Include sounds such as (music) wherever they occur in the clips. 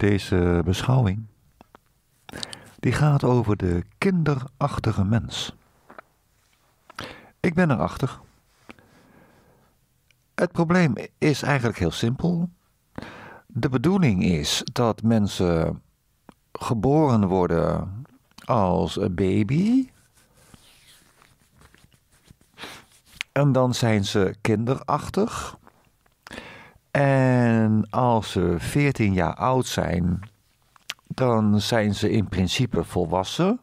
Deze beschouwing die gaat over de kinderachtige mens. Ik ben erachter. Het probleem is eigenlijk heel simpel. De bedoeling is dat mensen geboren worden als een baby. En dan zijn ze kinderachtig. En als ze 14 jaar oud zijn, dan zijn ze in principe volwassen.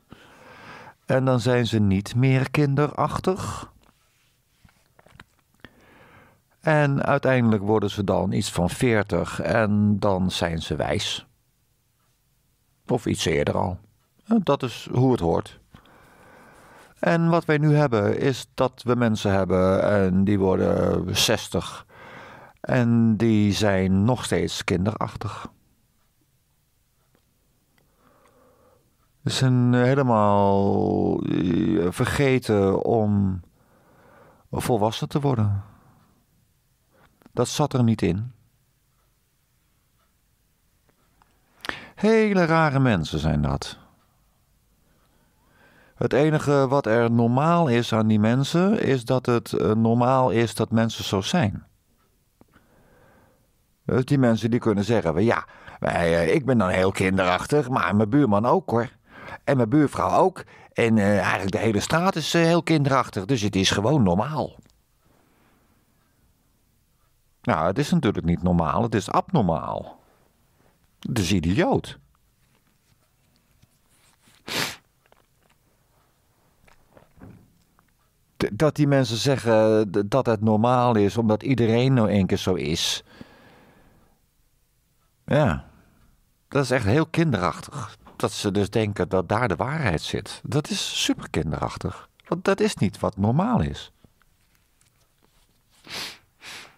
En dan zijn ze niet meer kinderachtig. En uiteindelijk worden ze dan iets van 40 en dan zijn ze wijs. Of iets eerder al. Dat is hoe het hoort. En wat wij nu hebben is dat we mensen hebben en die worden 60 en die zijn nog steeds kinderachtig. Ze zijn helemaal eh, vergeten om volwassen te worden. Dat zat er niet in. Hele rare mensen zijn dat. Het enige wat er normaal is aan die mensen, is dat het eh, normaal is dat mensen zo zijn. Dus die mensen die kunnen zeggen ja, wij, eh, ik ben dan heel kinderachtig, maar mijn buurman ook hoor. En mijn buurvrouw ook. En eh, eigenlijk de hele straat is eh, heel kinderachtig, dus het is gewoon normaal. Nou, het is natuurlijk niet normaal, het is abnormaal. Het is dus idioot. Dat die mensen zeggen dat het normaal is omdat iedereen nou een keer zo is. Ja. Dat is echt heel kinderachtig. Dat ze dus denken dat daar de waarheid zit. Dat is super kinderachtig. Want dat is niet wat normaal is.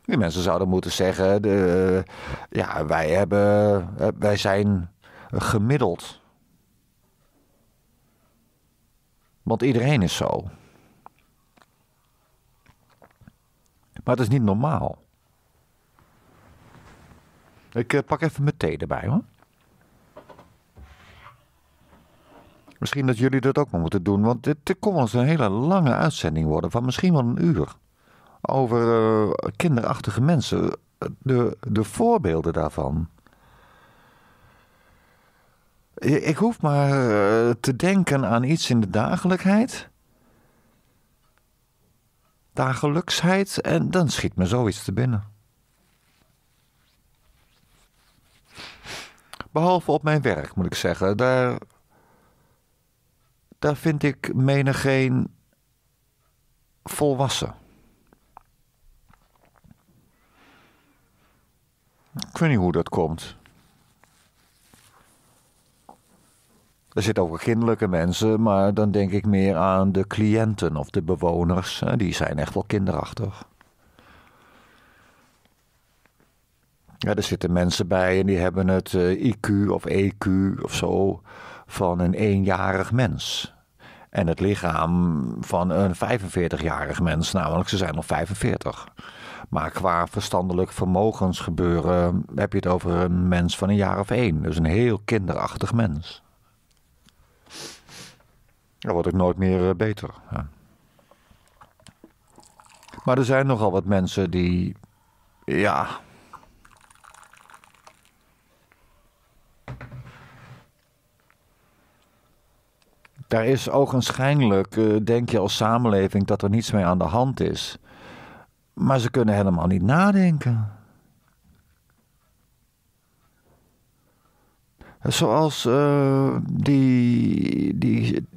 Die mensen zouden moeten zeggen: de, ja, wij, hebben, eh, wij zijn gemiddeld. Want iedereen is zo. Maar het is niet normaal. Ik eh, pak even mijn thee erbij hoor. Misschien dat jullie dat ook nog moeten doen, want dit, dit kon wel eens een hele lange uitzending worden van misschien wel een uur. Over eh, kinderachtige mensen, de, de voorbeelden daarvan. Ik hoef maar eh, te denken aan iets in de dagelijkheid. Dagelijksheid, en dan schiet me zoiets te binnen. Behalve op mijn werk, moet ik zeggen. Daar, daar vind ik menigeen volwassen. Ik weet niet hoe dat komt. Er zitten ook kinderlijke mensen, maar dan denk ik meer aan de cliënten of de bewoners. Die zijn echt wel kinderachtig. Ja, er zitten mensen bij en die hebben het eh, IQ of EQ of zo van een eenjarig mens. En het lichaam van een 45-jarig mens, namelijk ze zijn nog 45. Maar qua verstandelijk gebeuren heb je het over een mens van een jaar of één. Dus een heel kinderachtig mens. Dan word ik nooit meer eh, beter. Ja. Maar er zijn nogal wat mensen die. Ja, daar is ogenschijnlijk, eh, denk je als samenleving, dat er niets mee aan de hand is. Maar ze kunnen helemaal niet nadenken. Zoals eh, die, die.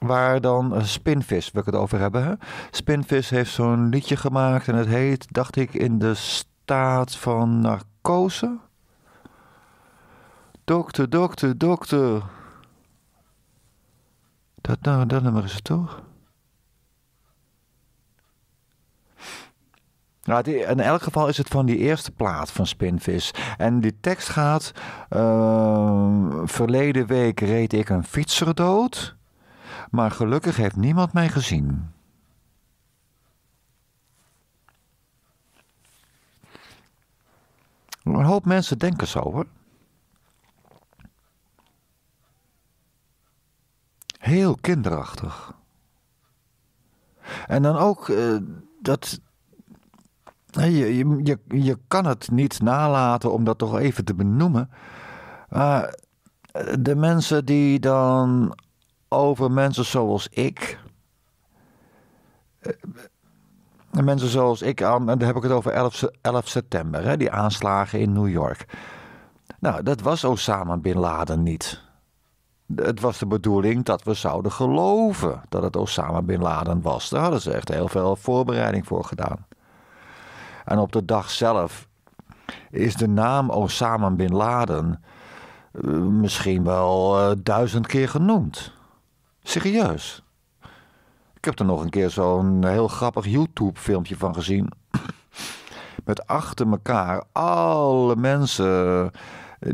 Waar dan uh, Spinvis, wil ik het over hebben. Hè? Spinvis heeft zo'n liedje gemaakt en het heet, dacht ik, In de staat van narcose. Dokter, dokter, dokter. Dat, nou, dat nummer is het toch? Nou, in elk geval is het van die eerste plaat van Spinvis. En die tekst gaat... Ehm, verleden week reed ik een fietser dood... maar gelukkig heeft niemand mij gezien... Een hoop mensen denken zo hoor. heel kinderachtig. En dan ook eh, dat. Je, je, je kan het niet nalaten om dat toch even te benoemen. Maar eh, de mensen die dan over mensen zoals ik. Uh, mensen zoals ik, en dan heb ik het over 11, 11 september, hè, die aanslagen in New York. Nou, dat was Osama Bin Laden niet het was de bedoeling dat we zouden geloven dat het Osama bin Laden was. Daar hadden ze echt heel veel voorbereiding voor gedaan. En op de dag zelf is de naam Osama bin Laden eh, misschien wel eh, duizend keer genoemd. Serieus. Ik heb er nog een keer zo'n heel grappig YouTube-filmpje van gezien. (clears throat) Met achter elkaar alle mensen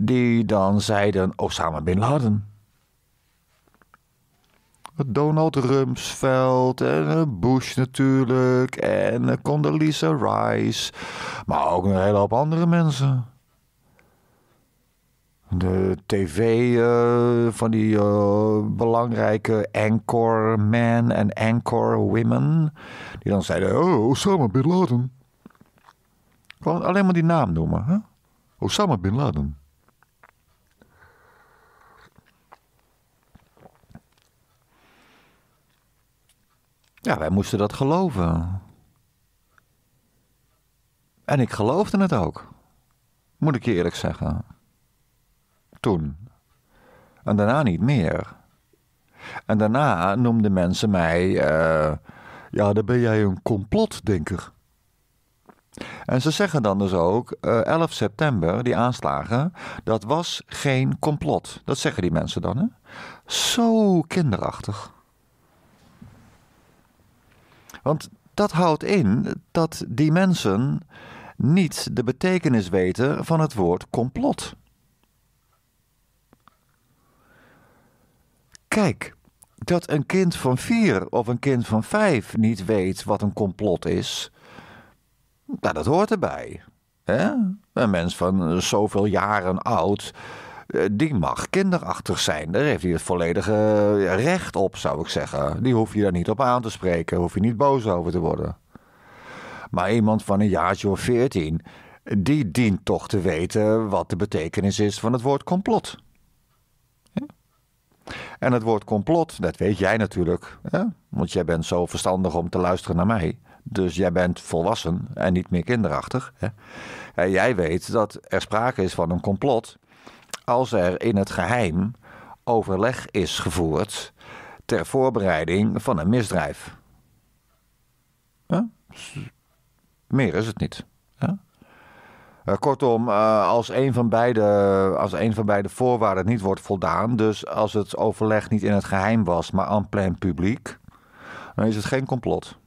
die dan zeiden Osama bin Laden. Donald Rumsfeld en eh, Bush natuurlijk en eh, Condoleezza Rice, maar ook een hele hoop andere mensen. De tv eh, van die belangrijke anchor men en anchor women. Die dan zeiden, oh, Osama Bin Laden. Gewoon alleen maar die naam noemen. Hè? Osama Bin Laden. Ja, wij moesten dat geloven. En ik geloofde het ook. Moet ik je eerlijk zeggen. Toen. En daarna niet meer. En daarna noemden mensen mij. Eh, ja, dan ben jij een complotdenker. En ze zeggen dan dus ook, uh, eh, 11 september, die aanslagen, dat was geen complot. Dat zeggen die mensen dan, hè? Zo kinderachtig. Want dat houdt in dat die mensen niet de betekenis weten van het woord complot. Kijk, dat een kind van vier of een kind van vijf niet weet wat een complot is, nou, dat hoort erbij. Hè? Een mens van zoveel jaren oud eh, die mag kinderachtig zijn. Daar heeft hij het volledige eh, recht op, zou ik zeggen. Die hoef je daar niet op aan te spreken, hoef je niet boos over te worden. Maar iemand van een jaartje of veertien, die dient toch te weten wat de betekenis is van het woord complot. En het woord complot, dat weet jij natuurlijk, hè? want jij bent zo verstandig om te luisteren naar mij. Dus jij bent volwassen en niet meer kinderachtig. Hè? En jij weet dat er sprake is van een complot als er in het geheim overleg is gevoerd ter voorbereiding van een misdrijf. Meer is het niet. Eh, kortom, eh, als, een van beide, als een van beide voorwaarden niet wordt voldaan, dus als het overleg niet in het geheim was, maar aan plein publiek, dan is het geen complot.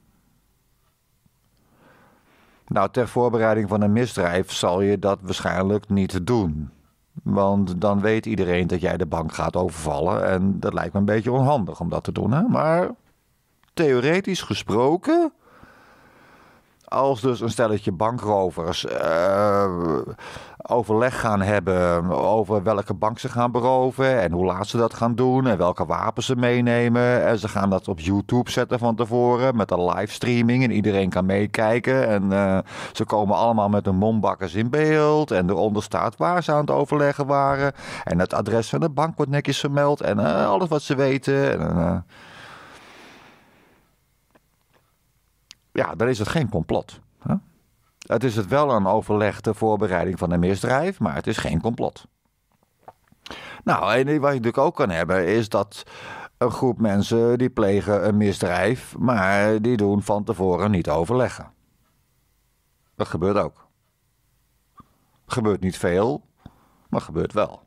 Nou, ter voorbereiding van een misdrijf zal je dat waarschijnlijk niet doen. Want dan weet iedereen dat jij de bank gaat overvallen. En dat lijkt me een beetje onhandig om dat te doen. Hè? Maar theoretisch gesproken als dus een stelletje bankrovers eh, overleg gaan hebben over welke bank ze gaan beroven en hoe laat ze dat gaan doen en welke wapens ze meenemen. En ze gaan dat op YouTube zetten van tevoren met een livestreaming en iedereen kan meekijken. En eh, ze komen allemaal met hun mondbakkers in beeld en eronder staat waar ze aan het overleggen waren. En het adres van de bank wordt netjes vermeld en eh, alles wat ze weten. En, ja, dan is het geen complot. Het is het wel een overlegde voorbereiding van een misdrijf, maar het is geen complot. Nou, en wat je natuurlijk ook kan hebben, is dat een groep mensen die plegen een misdrijf, maar die doen van tevoren niet overleggen. Dat gebeurt ook. Gebeurt niet veel, maar gebeurt wel.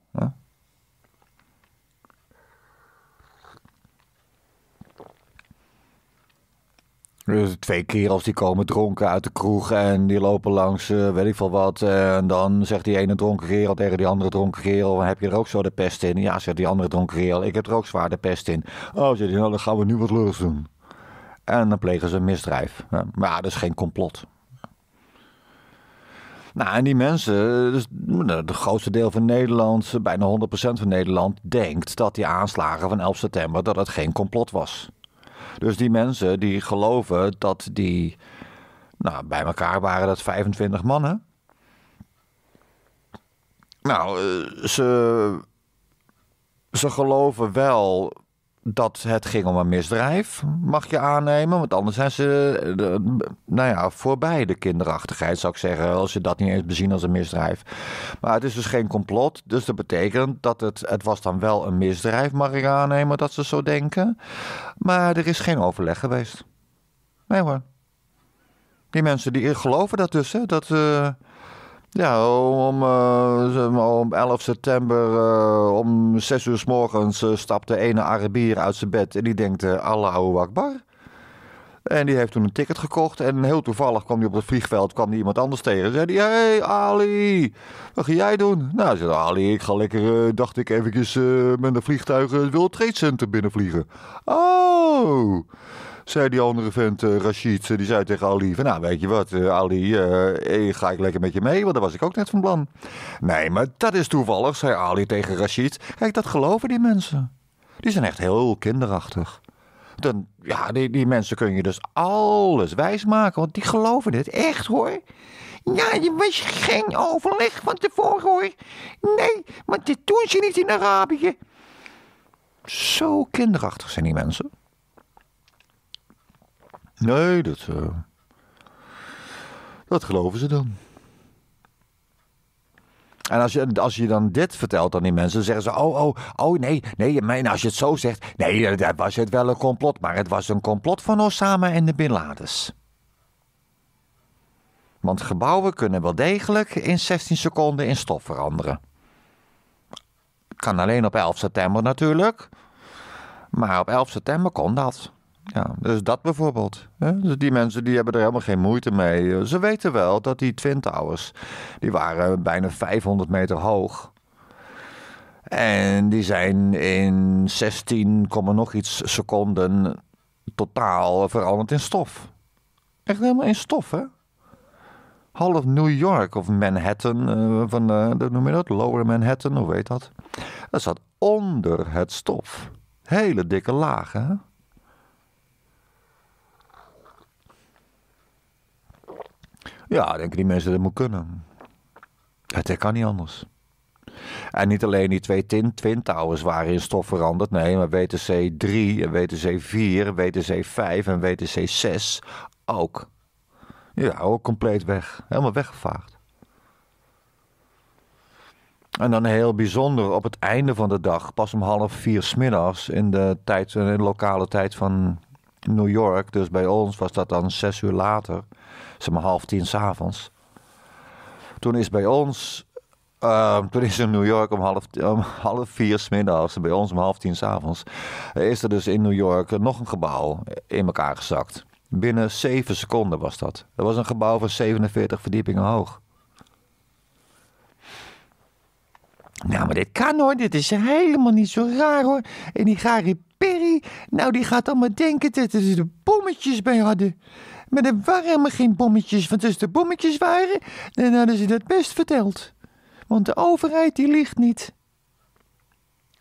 Dus twee kerels die komen dronken uit de kroeg en die lopen langs eh, weet ik veel wat. En dan zegt die ene dronken kerel tegen die andere dronken kerel: Heb je er ook zo de pest in? Ja, zegt die andere dronken kerel: Ik heb er ook zwaar de pest in. Oh, zegt hij, nou, dan gaan we nu wat lulligs doen. En dan plegen ze een misdrijf. maar dat is geen complot. Nou, en die mensen, dus, nou, het grootste deel van Nederland, bijna 100% van Nederland, denkt dat die aanslagen van 11 september dat het geen complot was. Dus die mensen die geloven dat die. Nou, bij elkaar waren dat 25 mannen. Nou, eh, ze. Ze geloven wel dat het ging om een misdrijf, mag je aannemen. Want anders zijn ze, eh, nou ja, voorbij de kinderachtigheid, zou ik zeggen. Als je dat niet eens bezien als een misdrijf. Maar het is dus geen complot. Dus dat betekent dat het, het was dan wel een misdrijf, mag ik aannemen, dat ze zo denken. Maar er is geen overleg geweest. Nee hoor. Die mensen die geloven dat dus, hè. Dat... Eh, ja, om, eh, om 11 september eh, om 6 uur s morgens stapte eh, stapt de ene Arabier uit zijn bed en die denkt uh, Allahu Akbar. En die heeft toen een ticket gekocht en heel toevallig kwam hij op het vliegveld kwam hij iemand anders tegen. En zei die, hey Ali, wat ga jij doen? Nou, zei Ali, ik ga lekker, dacht ik, eventjes met een vliegtuig het World Trade Center binnenvliegen. Oh zei die andere vent, eh, Rashid, eh, die zei tegen Ali van, nou weet je wat, eh, Ali, ga ik lekker met je mee, want daar was ik ook net van plan. Nee, maar dat is toevallig, zei Ali tegen Rashid. Kijk, dat geloven die mensen. Die zijn echt heel kinderachtig. Dan, ja, die, die mensen kun je dus alles wijs maken, want die geloven dit echt hoor. Ja, je was geen overleg van tevoren hoor. Nee, want dit doen ze niet in Arabië. Zo kinderachtig zijn die mensen. Nee, dat, uh, dat geloven ze dan. En als je, als je dan dit vertelt aan die mensen, dan zeggen ze: Oh, oh, oh, nee, nee, Maar als je het zo zegt. Nee, eh, dat was het wel een complot, maar het was een complot van Osama en de Bin Ladens. Want gebouwen kunnen wel degelijk in 16 seconden in stof veranderen. Kan alleen op 11 september natuurlijk. Maar op 11 september kon dat. Ja, dus dat bijvoorbeeld. Dus die mensen die hebben er helemaal geen moeite mee. Ze weten wel dat die Twin Towers, die waren bijna 500 meter hoog. En die zijn in 16, nog iets seconden totaal veranderd in stof. Echt helemaal in stof, hè? half New York of Manhattan, eh, van, uh, dat noem je dat? Lower Manhattan, hoe weet dat? Dat zat onder het stof. Hele dikke lagen. Ja, denken die mensen dat moet kunnen. Het kan niet anders. En niet alleen die twee tin, Twin waren in stof veranderd. Nee, maar WTC 3 en WTC 4, WTC 5 en WTC 6 ook. Ja, ook compleet weg. Helemaal weggevaagd. En dan heel bijzonder op het einde van de dag, pas om half vier smiddags in de, tijd, in de lokale tijd van New York. Dus bij ons was dat dan zes uur later zeg maar half tien s'avonds. Toen is bij ons, ehm, toen is in New York om half, om half vier smiddags, bij ons om half tien s'avonds, is er dus in New York nog een gebouw in elkaar gezakt. Binnen zeven seconden was dat. Dat was een gebouw van 47 verdiepingen hoog. Nou, maar dit kan hoor. Dit is helemaal niet zo raar hoor. En die Gary Perry, nou die gaat allemaal denken dat er de bommetjes bij hadden. Maar er waren helemaal geen bommetjes, want als er bommetjes waren, dan hadden ze dat best verteld. Want de overheid die ligt niet.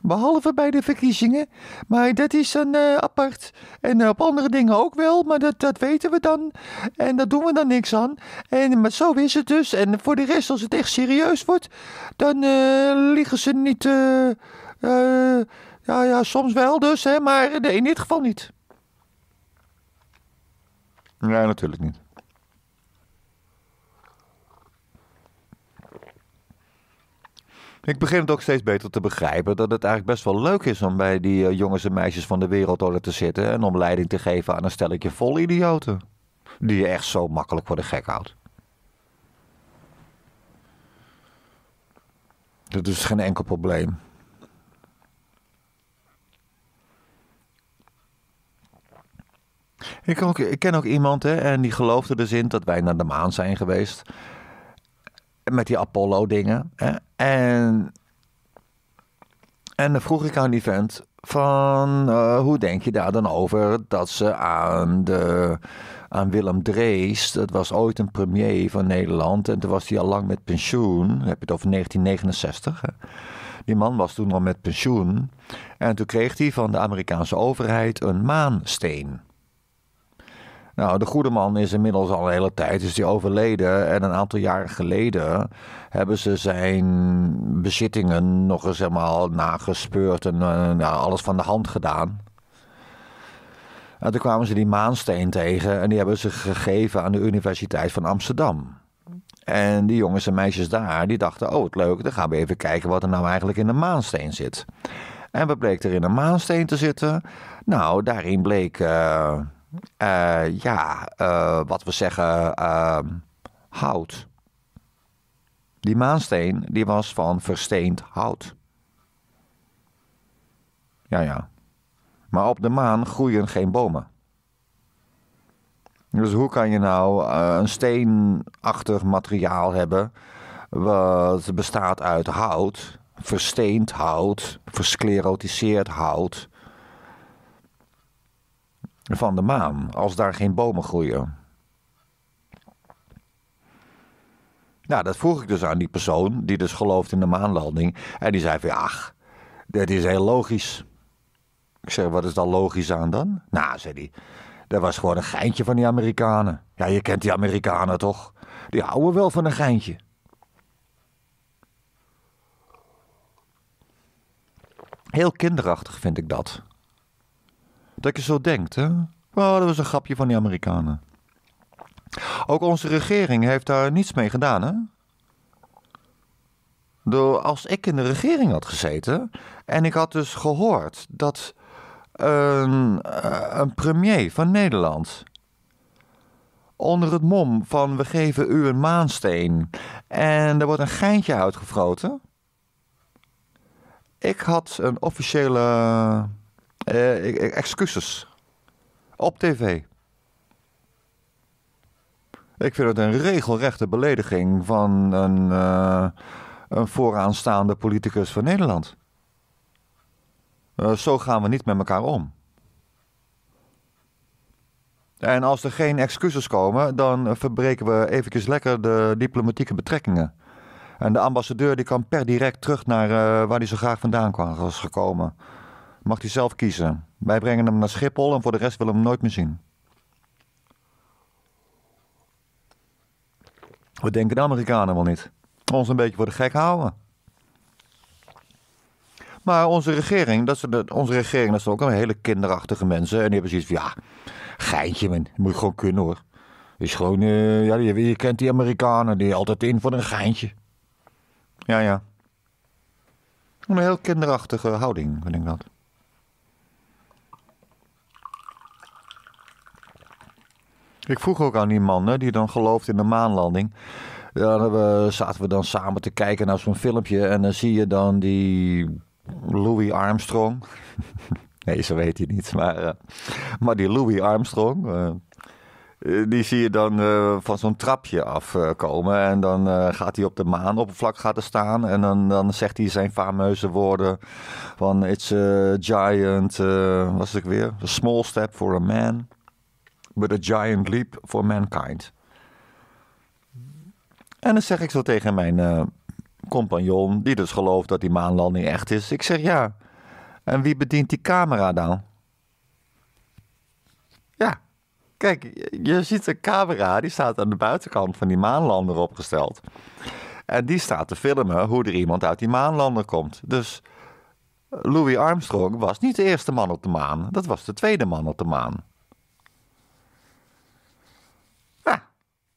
Behalve bij de verkiezingen, maar dat is dan eh, apart. En op andere dingen ook wel, maar dat, dat weten we dan. En daar doen we dan niks aan. En, maar zo is het dus. En voor de rest, als het echt serieus wordt, dan uh, liggen ze niet... Eh, ja, ja, soms wel dus, hè, maar in dit geval niet. Ja, natuurlijk niet. Ik begin het ook steeds beter te begrijpen dat het eigenlijk best wel leuk is om bij die eh, jongens en meisjes van de wereldorde te zitten en om leiding te geven aan een stelletje vol idioten. Die je echt zo makkelijk voor de gek houdt. Dat is geen enkel probleem. Ik ken ook, ik ken ook iemand hè, en die geloofde erin dus dat wij naar de maan zijn geweest. Met die Apollo-dingen. En, en dan vroeg ik aan die vent van eh, hoe denk je daar dan over dat ze aan, de, aan Willem Drees, dat was ooit een premier van Nederland en toen was hij al lang met pensioen, dan heb je het over 1969. Hè? Die man was toen al met pensioen en toen kreeg hij van de Amerikaanse overheid een maansteen. Nou, de goede man is inmiddels al een hele tijd, is die overleden. En een aantal jaren geleden hebben ze zijn bezittingen nog eens helemaal nagespeurd en eh, alles van de hand gedaan. En toen kwamen ze die maansteen tegen en die hebben ze gegeven aan de Universiteit van Amsterdam. En die jongens en meisjes daar, die dachten, oh, het leuk, dan gaan we even kijken wat er nou eigenlijk in de maansteen zit. En wat bleek er in de maansteen te zitten? Nou, daarin bleek eh, uh, ja, eh, wat we zeggen, ehm, hout. Die maansteen die was van versteend hout. Ja, ja. Maar op de maan groeien geen bomen. Dus hoe kan je nou eh, een steenachtig materiaal hebben wat bestaat uit hout, versteend hout, versclerotiseerd hout? van de maan als daar geen bomen groeien? Nou, dat vroeg ik dus aan die persoon die dus gelooft in de maanlanding. En die zei van, ach, dat is heel logisch. Ik zeg, wat is dan logisch aan dan? Nou, zei hij, dat was gewoon een geintje van die Amerikanen. Ja, je kent die Amerikanen toch? Die houden wel van een geintje. Heel kinderachtig vind ik dat dat je zo denkt, hè? Well, dat was een grapje van die Amerikanen. Ook onze regering heeft daar niets mee gedaan, hè? Door, als ik in de regering had gezeten en ik had dus gehoord dat een, eh, een premier van Nederland onder het mom van we geven u een maansteen en er wordt een geintje uitgefroten. Ik had een officiële eh, excuses. Op tv. Ik vind het een regelrechte belediging van een, eh, een vooraanstaande politicus van Nederland. Eh, zo gaan we niet met elkaar om. En als er geen excuses komen, dan verbreken we eventjes lekker de diplomatieke betrekkingen. En de ambassadeur die kan per direct terug naar waar hij zo graag vandaan was gekomen mag hij zelf kiezen. Wij brengen hem naar Schiphol en voor de rest willen we hem nooit meer zien. We denken de Amerikanen wel niet. Ons een beetje voor de gek houden. Maar onze regering, dat, is de, onze regering, dat zijn ook een hele kinderachtige mensen. En die hebben zoiets van, ja, geintje, man. moet je gewoon kunnen, hoor. Is gewoon, eh, ja, je, je, kent die Amerikanen, die altijd in voor een geintje. Ja, ja. Een heel kinderachtige houding, vind ik dat. Ik vroeg ook aan die man hè, die dan gelooft in de maanlanding. dan we, eh, zaten we dan samen te kijken naar zo'n filmpje. En dan zie je dan die Louis Armstrong. (laughs) nee, zo weet hij niet. Maar, eh, maar die Louis Armstrong. Eh, die zie je dan van zo'n trapje afkomen. en dan gaat hij op de maanoppervlak gaat staan. En dan, dan zegt hij zijn fameuze woorden: van It's a giant. was het weer? A small step for a man. With a giant leap for mankind. En dan zeg ik zo tegen mijn eh, compagnon, die dus gelooft dat die maanlanding echt is. Ik zeg ja. En wie bedient die camera dan? Ja, kijk, je ziet een camera, die staat aan de buitenkant van die maanlander opgesteld. En die staat te filmen hoe er iemand uit die maanlander komt. Dus eh, Louis Armstrong was niet de eerste man op de maan, dat was de tweede man op de maan.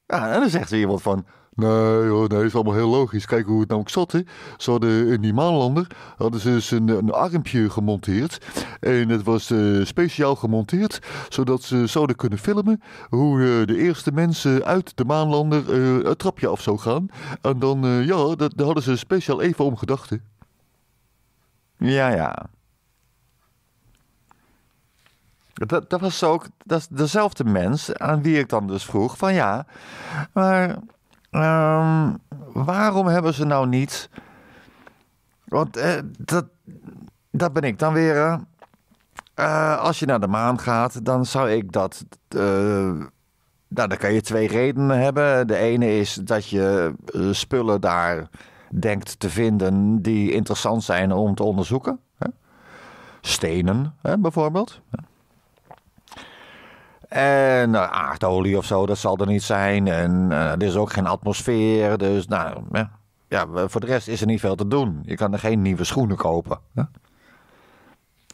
Ja, en dan zegt er iemand van... Nee, hoor, nee, is allemaal heel logisch. Kijk hoe het nou ook zat. Hè. Ze hadden in die maanlander hadden ze dus een, een armpje gemonteerd. En het was eh, speciaal gemonteerd, zodat ze zouden kunnen filmen hoe eh, de eerste mensen uit de maanlander eh, het trapje af zou gaan. En dan, ja, dat, hadden ze speciaal even om gedachten. Ja, ja. Dat, dat was ook dat, dezelfde mens aan wie ik dan dus vroeg: van ja, maar ehm, waarom hebben ze nou niet. Want eh, dat, dat ben ik dan weer. Uh, als je naar de maan gaat, dan zou ik dat. nou, dan kan je twee redenen hebben. De ene is dat je spullen daar denkt te vinden die interessant zijn om te onderzoeken. Stenen, bijvoorbeeld. En nou, aardolie of zo, dat zal er niet zijn. En uh, er is ook geen atmosfeer. Dus nou, ja, ja, voor de rest is er niet veel te doen. Je kan er geen nieuwe schoenen kopen. Hè?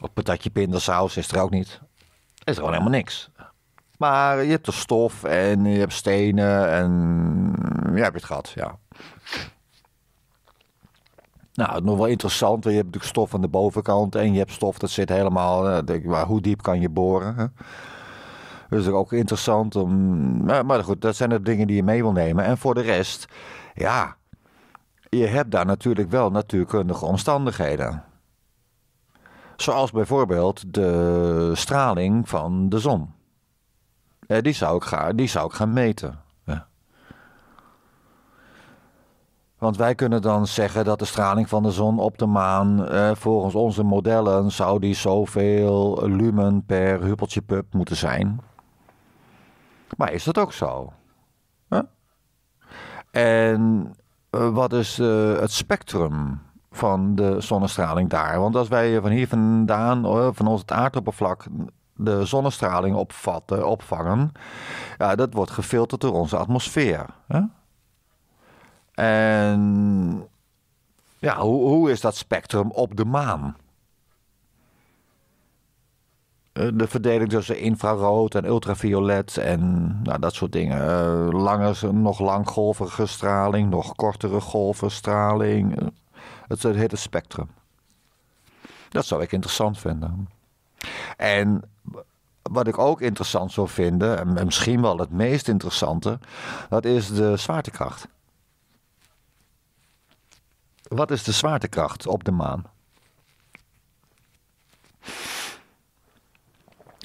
Of patatje pindasaus is er ook niet. Er is gewoon helemaal niks. Maar je hebt de stof en je hebt stenen en je hebt het gehad, ja. Nou, het nog wel interessant. Je hebt natuurlijk stof aan de bovenkant en je hebt stof dat zit helemaal. Eh, denk, maar hoe diep kan je boren? Hè? Dus dat is ook interessant. Om, maar, maar goed, dat zijn de dingen die je mee wil nemen. En voor de rest, ja, je hebt daar natuurlijk wel natuurkundige omstandigheden. Zoals bijvoorbeeld de straling van de zon. Die zou ik gaan, die zou ik gaan meten. Want wij kunnen dan zeggen dat de straling van de zon op de maan, eh, volgens onze modellen, zou die zoveel lumen per huppeltje pup moeten zijn. Maar is dat ook zo? En eh, wat is eh, het spectrum van de zonnestraling daar? Want als wij van hier vandaan, uh, van ons het aardoppervlak, de zonnestraling opvatten, opvangen, ja, dat wordt gefilterd door onze atmosfeer. En ja, hoe, hoe is dat spectrum op de maan? Eh, de verdeling tussen infrarood en ultraviolet en nou, dat soort dingen. Uh, lange, nog langgolvige straling, nog kortere golvenstraling. Eh, het, het hele spectrum. Dat zou ik interessant vinden. En wat ik ook interessant zou vinden, en misschien wel het meest interessante, dat is de zwaartekracht. Wat is de zwaartekracht op de maan?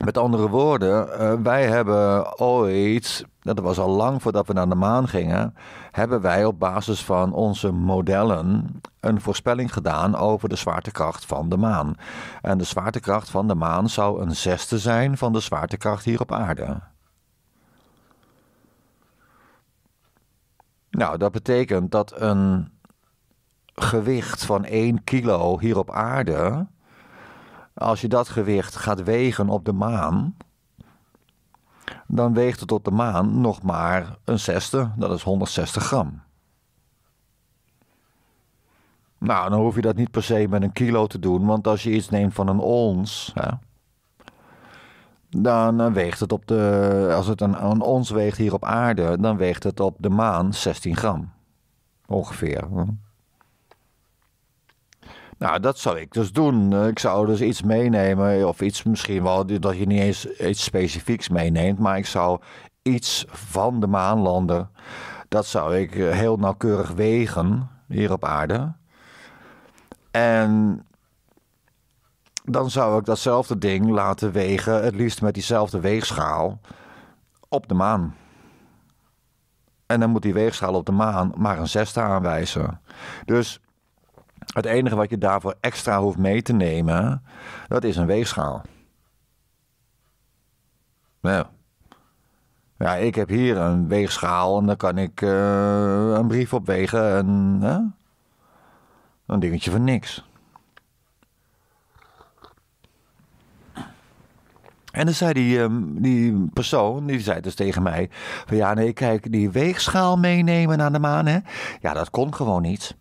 Met andere woorden, eh, wij hebben ooit, dat was al lang voordat we naar de maan gingen, hebben wij op basis van onze modellen een voorspelling gedaan over de zwaartekracht van de maan. En de zwaartekracht van de maan zou een zesde zijn van de zwaartekracht hier op aarde. Nou, dat betekent dat een gewicht van 1 kilo hier op aarde als je dat gewicht gaat wegen op de maan, dan weegt het op de maan nog maar een zesde, dat is 160 gram. Nou, dan hoef je dat niet per se met een kilo te doen, want als je iets neemt van een ons, dan eh, weegt het op de. Als het een, een ons weegt hier op aarde, dan weegt het op de maan 16 gram. Ongeveer. Hè. Nou, dat zou ik dus doen. Eh, ik zou dus iets meenemen, of iets misschien wel, dat je niet eens iets specifieks meeneemt, maar ik zou iets van de maan landen. dat zou ik eh, heel nauwkeurig wegen hier op aarde. En dan zou ik datzelfde ding laten wegen, het liefst met diezelfde weegschaal, op de maan. En dan moet die weegschaal op de maan maar een zesde aanwijzen. Dus het enige wat je daarvoor extra hoeft mee te nemen, dat is een weegschaal. Nou. Ja, ik heb hier een weegschaal en dan kan ik eh, een brief op wegen en een dingetje van niks. En dan zei die, ehm, die persoon, die zei dus tegen mij: van ja, nee, kijk, die weegschaal meenemen naar de maan, hè? Ja, dat kon gewoon niet.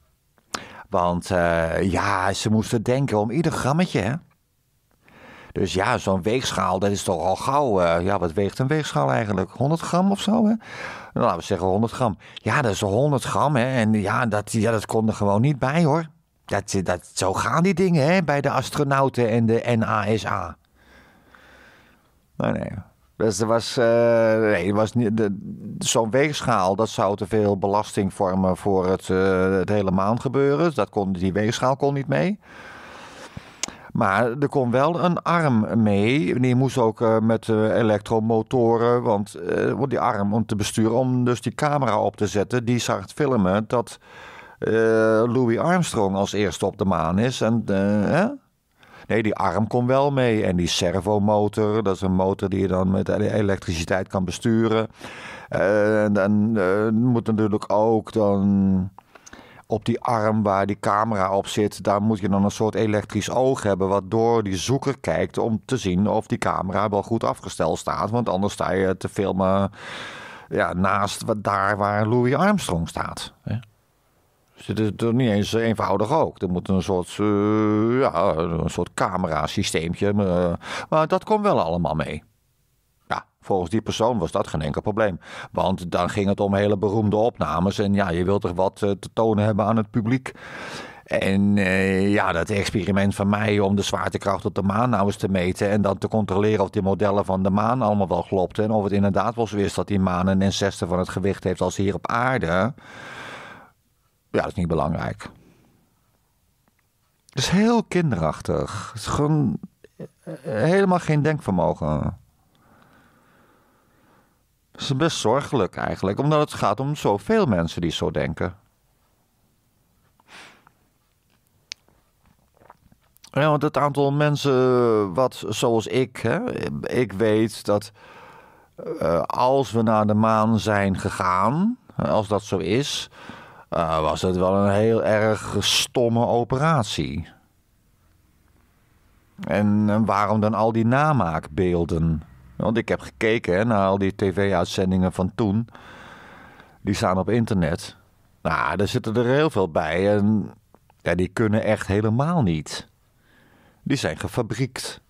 Want eh, ja, ze moesten denken om ieder grammetje. Hè? Dus ja, zo'n weegschaal, dat is toch al gauw. Eh, ja, wat weegt een weegschaal eigenlijk? 100 gram of zo? Hè? Nou, laten we zeggen 100 gram. Ja, dat is 100 gram. Hè? En ja dat, ja, dat kon er gewoon niet bij hoor. Dat, dat, zo gaan die dingen hè, bij de astronauten en de NASA. Nou nee, dus er was, uh, nee, was zo'n weegschaal, dat zou te veel belasting vormen voor het, uh, het hele maangebeuren. gebeuren. dat kon, die weegschaal kon niet mee. Maar er kon wel een arm mee. Die moest ook eh, met elektromotoren, want die arm om te besturen, om dus die camera op te zetten, die zag het filmen dat Louis Armstrong als eerste op de maan is. En, hè? Nee, die arm komt wel mee. En die servomotor, dat is een motor die je dan met elektriciteit kan besturen. Eh, en dan eh, moet natuurlijk ook dan op die arm waar die camera op zit, daar moet je dan een soort elektrisch oog hebben. wat door die zoeker kijkt om te zien of die camera wel goed afgesteld staat. Want anders sta je te filmen ja, naast daar waar Louis Armstrong staat. Ja het is toch niet eens eenvoudig ook. Er moet een soort, uh, ja, een soort camera eh, maar dat komt wel allemaal mee. Ja, volgens die persoon was dat geen enkel probleem. Want dan ging het om hele beroemde opnames. En ja, je wilt toch wat eh, te tonen hebben aan het publiek. En ja, dat experiment van mij om de zwaartekracht op de maan nou eens te meten. En dan te controleren of die modellen van de maan allemaal wel klopten. En of het inderdaad wel zo is dat die maan een zesde van het gewicht heeft als hier op aarde. Ja, dat is niet belangrijk. Het is heel kinderachtig. Het is gewoon eh, eh, helemaal geen denkvermogen. Het is best zorgelijk eigenlijk, omdat het gaat om zoveel mensen die zo denken. Ja, want het aantal mensen wat, zoals ik, hè, ik weet dat eh, als we naar de maan zijn gegaan, als dat zo is, eh, was het wel een heel erg stomme operatie. En, waarom dan al die namaakbeelden? Want ik heb gekeken hè, naar al die tv-uitzendingen van toen. Die staan op internet. Nou, daar zitten er heel veel bij. En ja, die kunnen echt helemaal niet. Die zijn gefabriekt.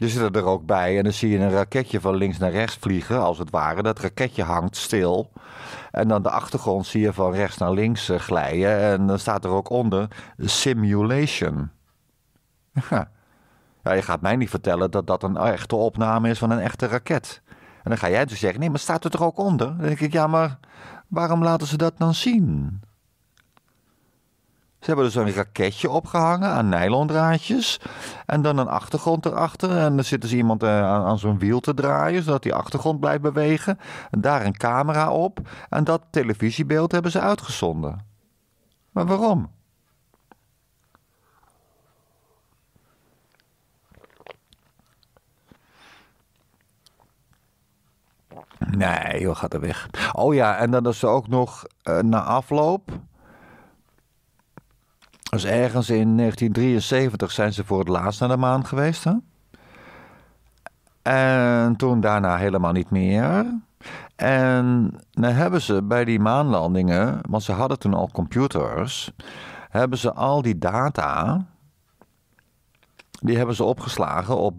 Je zit er ook bij en dan zie je een raketje van links naar rechts vliegen, als het ware. Dat raketje hangt stil. En dan de achtergrond zie je van rechts naar links eh, glijden. En dan staat er ook onder simulation. (laughs) Ja. je gaat mij niet vertellen dat dat een echte opname is van een echte raket. En dan ga jij dus zeggen, nee, maar staat er toch ook onder? Dan denk ik, ja, maar waarom laten ze dat dan zien? Ze hebben dus een raketje opgehangen aan nylondraadjes. En dan een achtergrond erachter. En dan zit dus iemand eh, aan, aan zo'n wiel te draaien, zodat die achtergrond blijft bewegen. En daar een camera op. En dat televisiebeeld hebben ze uitgezonden. Maar waarom? Nee, joh, gaat er weg. Oh ja, en dan is er ook nog uh, na afloop dus ergens in 1973 zijn ze voor het laatst naar de maan geweest. Hè? En toen daarna helemaal niet meer. En dan hebben ze bij die maanlandingen, want ze hadden toen al computers, hebben ze al die data, die hebben ze opgeslagen op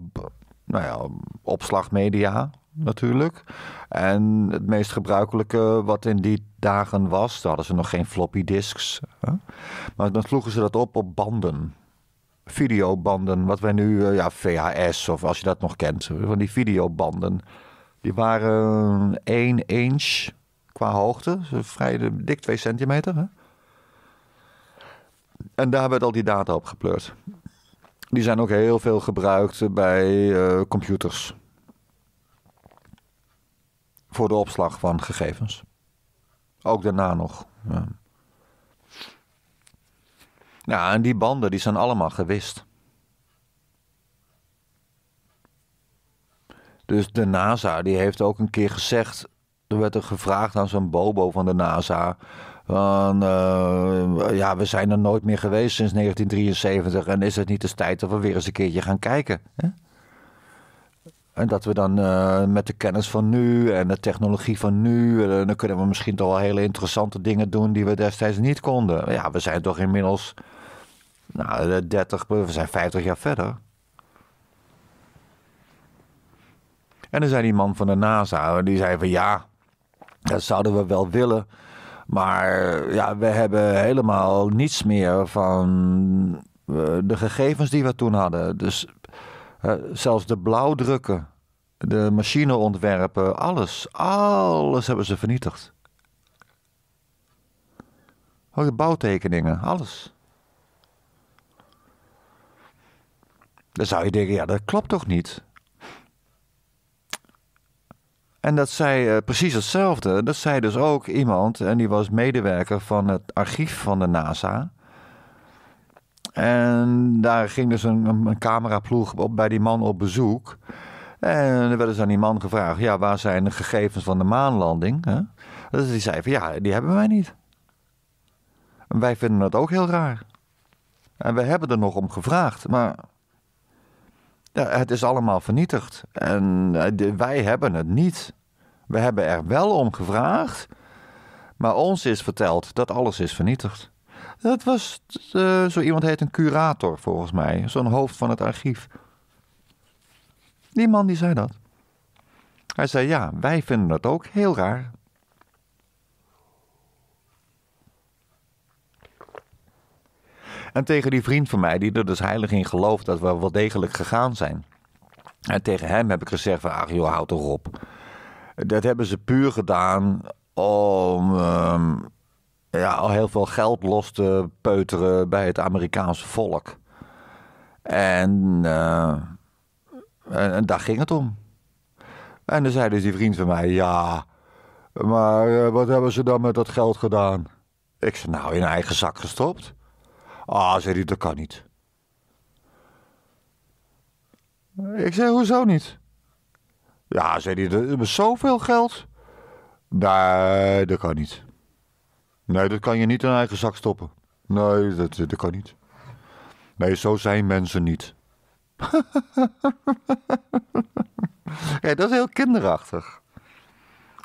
nou ja, opslagmedia natuurlijk. En het meest gebruikelijke wat in die dagen was, hadden ze nog geen floppy disks. Hè? Maar dan sloegen ze dat op op banden. Videobanden, wat wij nu, eh, ja, VHS of als je dat nog kent, van die videobanden. Die waren 1 inch qua hoogte, vrij dik 2 centimeter. Hè? En daar werd al die data op gepleurd. Die zijn ook heel veel gebruikt bij eh, computers voor de opslag van gegevens. Ook daarna nog. Ja. en die banden die zijn allemaal gewist. Dus de NASA die heeft ook een keer gezegd. Er werd er gevraagd aan zo'n bobo van de NASA. Van, eh, ja, we zijn er nooit meer geweest sinds 1973. En is het niet eens tijd dat we weer eens een keertje gaan kijken? Hè? En dat we dan eh, met de kennis van nu en de technologie van nu, eh, dan kunnen we misschien toch wel hele interessante dingen doen die we destijds niet konden. Ja, we zijn toch inmiddels nou, 30, eh, we zijn 50 jaar verder. En dan zijn die man van de NASA, die zei van ja, dat zouden we wel willen. Maar ja, we hebben helemaal niets meer van de gegevens die we toen hadden. Dus zelfs de blauwdrukken, de machineontwerpen, alles, alles hebben ze vernietigd. Ook de bouwtekeningen, alles. Dan zou je denken, ja, dat klopt toch niet? En dat zei eh, precies hetzelfde. Dat zei dus ook iemand, en die was medewerker van het archief van de NASA. En daar ging dus een, een cameraploeg op, bij die man op bezoek. En er werd ze dus aan die man gevraagd: ja, waar zijn de gegevens van de maanlanding? Hè? Dus die zei van ja, die hebben wij niet. En wij vinden dat ook heel raar. En we hebben er nog om gevraagd, maar het is allemaal vernietigd. En eh, wij hebben het niet. We hebben er wel om gevraagd, maar ons is verteld dat alles is vernietigd. Dat was eh, zo iemand heet een curator volgens mij. Zo'n hoofd van het archief. Die man die zei dat. Hij zei ja, wij vinden dat ook heel raar. En tegen die vriend van mij, die er dus heilig in gelooft dat we wel degelijk gegaan zijn. En tegen hem heb ik gezegd van, ach joh, houd toch op. Dat hebben ze puur gedaan om... Ehm, ja, al heel veel geld los te peuteren bij het Amerikaanse volk. Eh, en, en, daar ging het om. En dan zeiden dus die vriend van mij: Ja, maar eh, wat hebben ze dan met dat geld gedaan? Ik zei: Nou, in eigen zak gestopt. Ah, zei die Dat kan niet. Ik zei: Hoezo niet? Ja, zei hij: hebben is zoveel geld. Nee, dat kan niet. Nee, dat kan je niet in eigen zak stoppen. Nee, dat, dat kan niet. Nee, zo zijn mensen niet. (laughs) ja, dat is heel kinderachtig.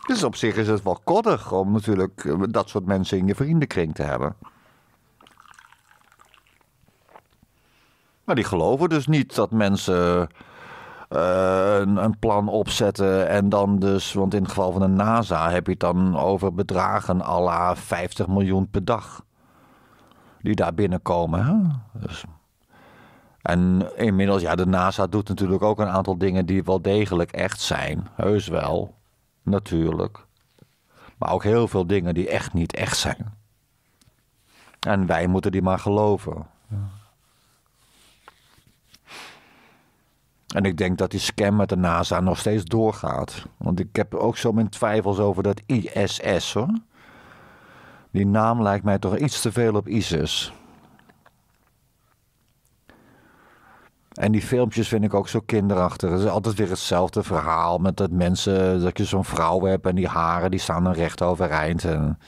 Dus op zich is het wel koddig om natuurlijk eh, dat soort mensen in je vriendenkring te hebben. Maar die geloven dus niet dat mensen eh, een, een, plan opzetten. En dan dus, want in het geval van de NASA heb je het dan over bedragen à la 50 miljoen per dag. Die daar binnenkomen. Dus- en inmiddels, ja, de NASA doet natuurlijk ook een aantal dingen die wel degelijk echt zijn. Heus wel, natuurlijk. Maar ook heel veel dingen die echt niet echt zijn. En wij moeten die maar geloven. Ja. En ik denk dat die scam met de NASA nog steeds doorgaat. Want ik heb ook zo mijn twijfels over dat ISS hoor. Die naam lijkt mij toch iets te veel op ISIS. En die filmpjes vind ik ook zo kinderachtig. Het is altijd weer hetzelfde verhaal met dat mensen, dat je zo'n vrouw hebt en die haren die staan dan recht overeind. En...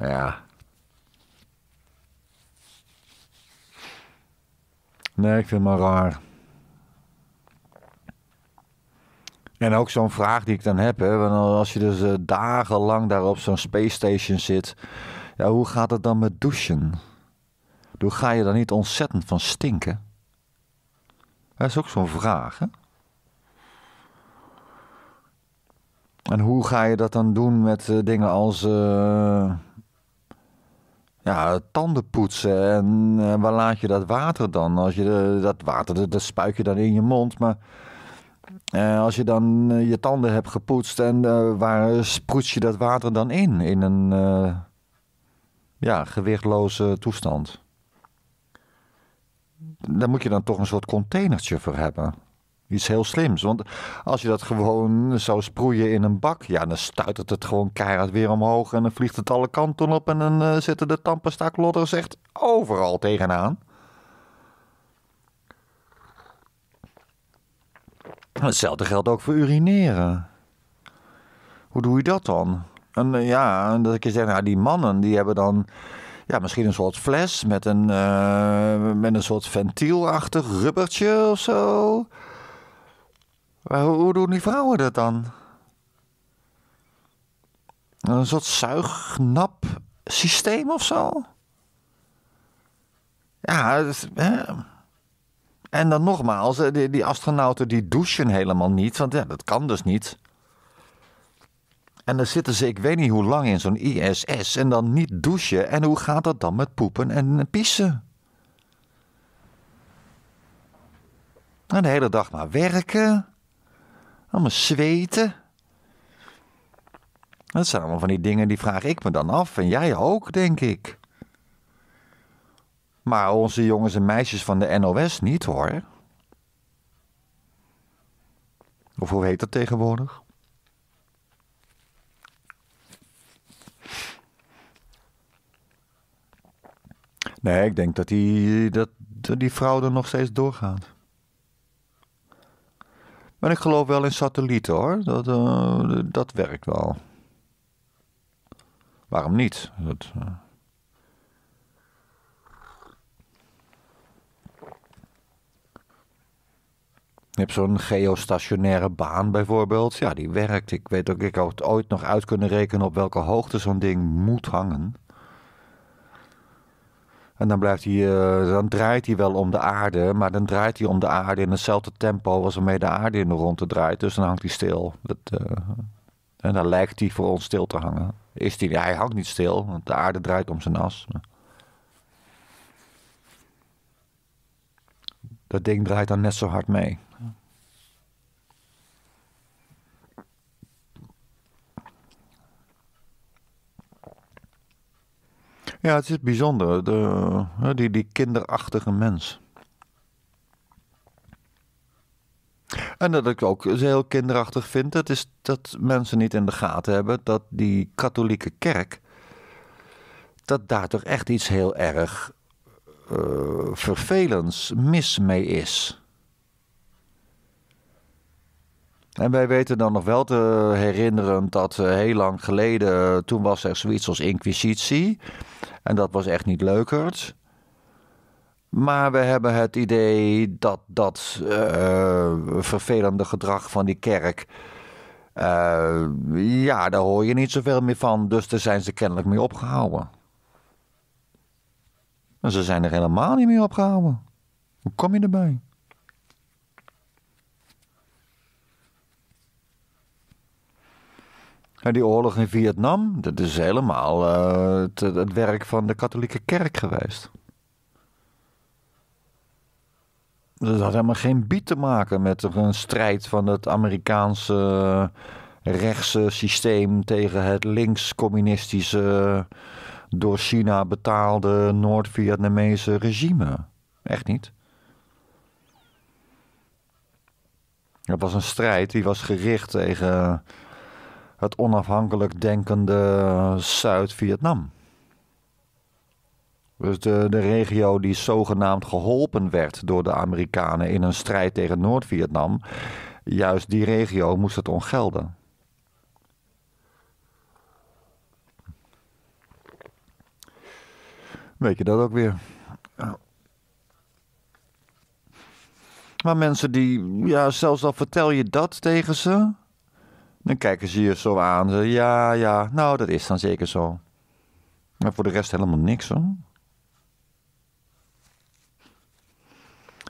Ja. Nee, ik vind het maar raar. En ook zo'n vraag die ik dan heb, hè, als je dus eh, dagenlang daar op zo'n space station zit, ja, hoe gaat het dan met douchen? Hoe ga je dan niet ontzettend van stinken? Dat is ook zo'n vraag. Hè? En hoe ga je dat dan doen met eh, dingen als uh, ja, tanden poetsen? En waar laat je dat water dan? Als je dat water, dat spuit je dan in je mond, maar eh, als je dan eh, je tanden hebt gepoetst en eh, waar sproets je dat water dan in? In een ja, gewichtloze toestand. Daar moet je dan toch een soort containertje voor hebben. Iets heel slims. Want als je dat gewoon zou sproeien in een bak, ja, dan stuit het gewoon keihard weer omhoog. En dan vliegt het alle kanten op. En dan zitten de tandpasta echt overal tegenaan. Nou, hetzelfde geldt ook voor urineren. Hoe doe je dat dan? En eh, ja, dat ik je zeg, nou, die mannen die hebben dan ja, misschien een soort fles met een, eh, met een soort ventielachtig rubbertje of zo. Maar hoe, doen die vrouwen dat dan? Een soort zuignap systeem of zo? Ja, dat is, en dan nogmaals, eh, die, die astronauten die douchen helemaal niet, want ja, dat kan dus niet. En dan zitten ze, ik weet niet hoe lang, in zo'n ISS en dan niet douchen. En hoe gaat dat dan met poepen en eh, pissen? En nou, de hele dag maar werken. Allemaal zweten. Dat zijn allemaal van die dingen die vraag ik me dan af. En jij ook, denk ik. Maar onze jongens en meisjes van de NOS niet hoor. Of hoe heet dat tegenwoordig? Nee, ik denk dat die, dat, die fraude nog steeds doorgaat. Maar ik geloof wel in satellieten hoor. Dat, eh, dat werkt wel. Waarom niet? Dat, eh, Je hebt zo'n geostationaire baan bijvoorbeeld. Ja, die werkt. Ik weet ook, ik had ooit nog uit kunnen rekenen op welke hoogte zo'n ding moet hangen. En dan, blijft hij, eh, dan draait hij wel om de aarde, maar dan draait hij om de aarde in hetzelfde tempo als waarmee de aarde in de rondte draait. Dus dan hangt hij stil. Dat, eh, en dan lijkt hij voor ons stil te hangen. Is die, hij hangt niet stil, want de aarde draait om zijn as. Dat ding draait dan net zo hard mee. Ja, het is bijzonder. De, die, die kinderachtige mens. En dat ik ook heel kinderachtig vind, dat is dat mensen niet in de gaten hebben dat die katholieke kerk, dat daar toch echt iets heel erg uh, vervelends mis mee is. En wij weten dan nog wel te herinneren dat eh, heel lang geleden, eh, toen was er zoiets als inquisitie. En dat was echt niet leukert. Maar we hebben het idee dat dat eh, vervelende gedrag van die kerk. ja, daar hoor je niet zoveel meer van. Dus daar zijn ze kennelijk mee opgehouden. En ze zijn er helemaal niet mee opgehouden. Hoe kom je erbij? Nou, die oorlog in Vietnam, dat is helemaal eh, het, het, werk van de katholieke kerk geweest. Dat had helemaal geen bied te maken met een strijd van het Amerikaanse eh, rechtse systeem tegen het links-communistische, door China betaalde Noord-Vietnamese regime. Echt niet. Het was een strijd die was gericht tegen het onafhankelijk denkende Zuid-Vietnam. Dus de, de regio die zogenaamd geholpen werd door de Amerikanen in een strijd tegen Noord-Vietnam, juist die regio moest het ongelden. Weet je dat ook weer? Maar mensen die, ja, zelfs al vertel je dat tegen ze, dan kijken ze je zo aan. Ze, ja, ja, nou, dat is dan zeker zo. Maar voor de rest helemaal niks hoor.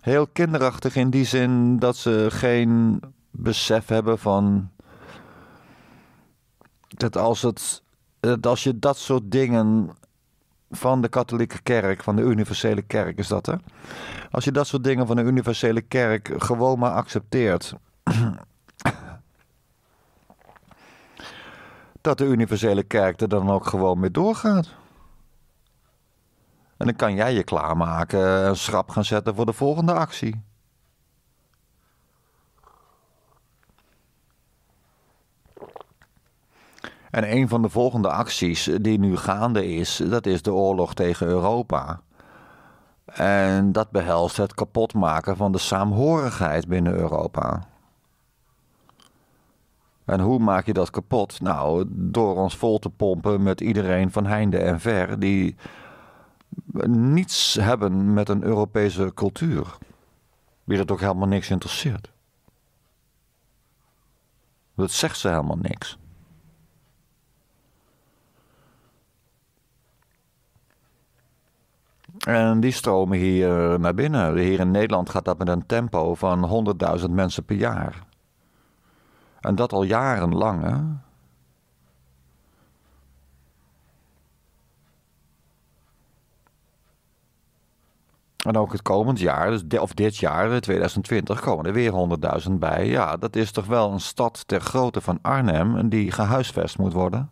Heel kinderachtig in die zin dat ze geen besef hebben van. Dat als, het, dat als je dat soort dingen van de katholieke kerk, van de universele kerk is dat hè. Als je dat soort dingen van de universele kerk gewoon maar accepteert dat de universele kerk er dan ook gewoon mee doorgaat. En dan kan jij je klaarmaken eh, en schrap gaan zetten voor de volgende actie. En een van de volgende acties die nu gaande is, dat is de oorlog tegen Europa. En dat behelst het kapotmaken van de saamhorigheid binnen Europa. En hoe maak je dat kapot? Nou, door ons vol te pompen met iedereen van heinde en ver die niets hebben met een Europese cultuur. Wie dat ook helemaal niks interesseert. Dat zegt ze helemaal niks. En die stromen hier naar binnen. Hier in Nederland gaat dat met een tempo van 100.000 mensen per jaar. En dat al jarenlang, hè? En ook het komend jaar, dus of dit jaar, 2020, eh, komen er weer 100.000 bij. Ja, dat is toch wel een stad ter grootte van Arnhem die gehuisvest moet worden.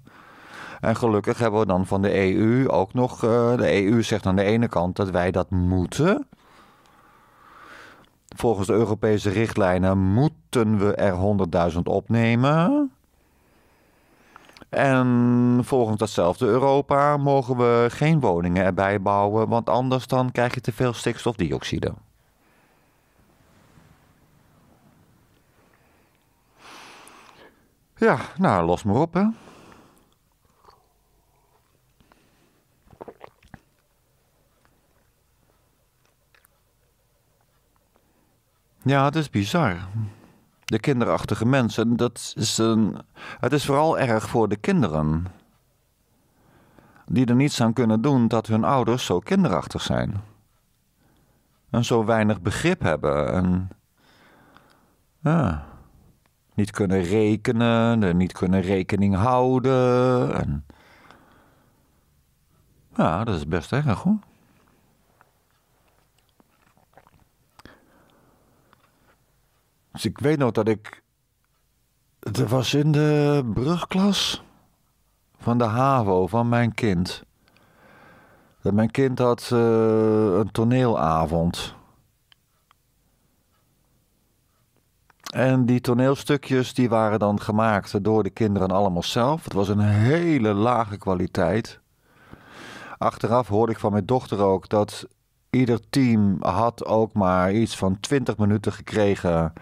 En gelukkig hebben we dan van de EU ook nog. Eh, de EU zegt aan de ene kant dat wij dat moeten volgens de Europese richtlijnen moeten we er 100.000 opnemen. En volgens datzelfde Europa mogen we geen woningen erbij bouwen, want anders dan krijg je te veel stikstofdioxide. Ja, nou, los maar op, hè. Ja, het is bizar. De kinderachtige mensen, dat is een, het is vooral erg voor de kinderen. Die er niets aan kunnen doen dat hun ouders zo kinderachtig zijn. En zo weinig begrip hebben. En, ja, niet kunnen rekenen, niet kunnen rekening houden. En, ja, dat is best erg hoor. Dus ik weet nog dat ik. Het was in de brugklas van de HAVO van mijn kind. Dat mijn kind had eh, een toneelavond. En die toneelstukjes die waren dan gemaakt door de kinderen allemaal zelf. Het was een hele lage kwaliteit. Achteraf hoorde ik van mijn dochter ook dat ieder team had ook maar iets van 20 minuten gekregen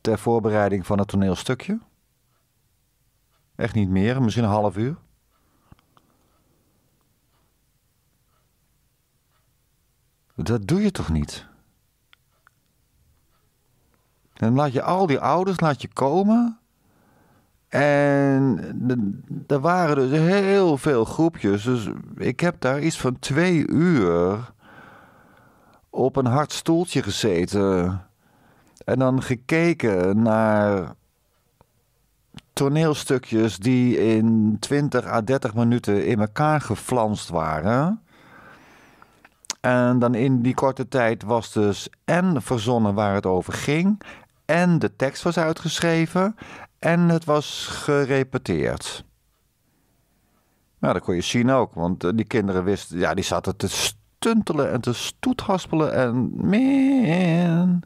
ter voorbereiding van het toneelstukje. Echt niet meer, misschien een half uur. Dat doe je toch niet? Dan laat je al die ouders laat je komen. En er waren dus heel veel groepjes. Dus ik heb daar iets van twee uur op een hard stoeltje gezeten. En dan gekeken naar toneelstukjes die in 20 à 30 minuten in elkaar geflanst waren. En dan in die korte tijd was dus en verzonnen waar het over ging, en de tekst was uitgeschreven, en het was gerepeteerd. Nou, dat kon je zien ook, want eh, die kinderen wisten, ja, die zaten te stuntelen en te stoethaspelen en man.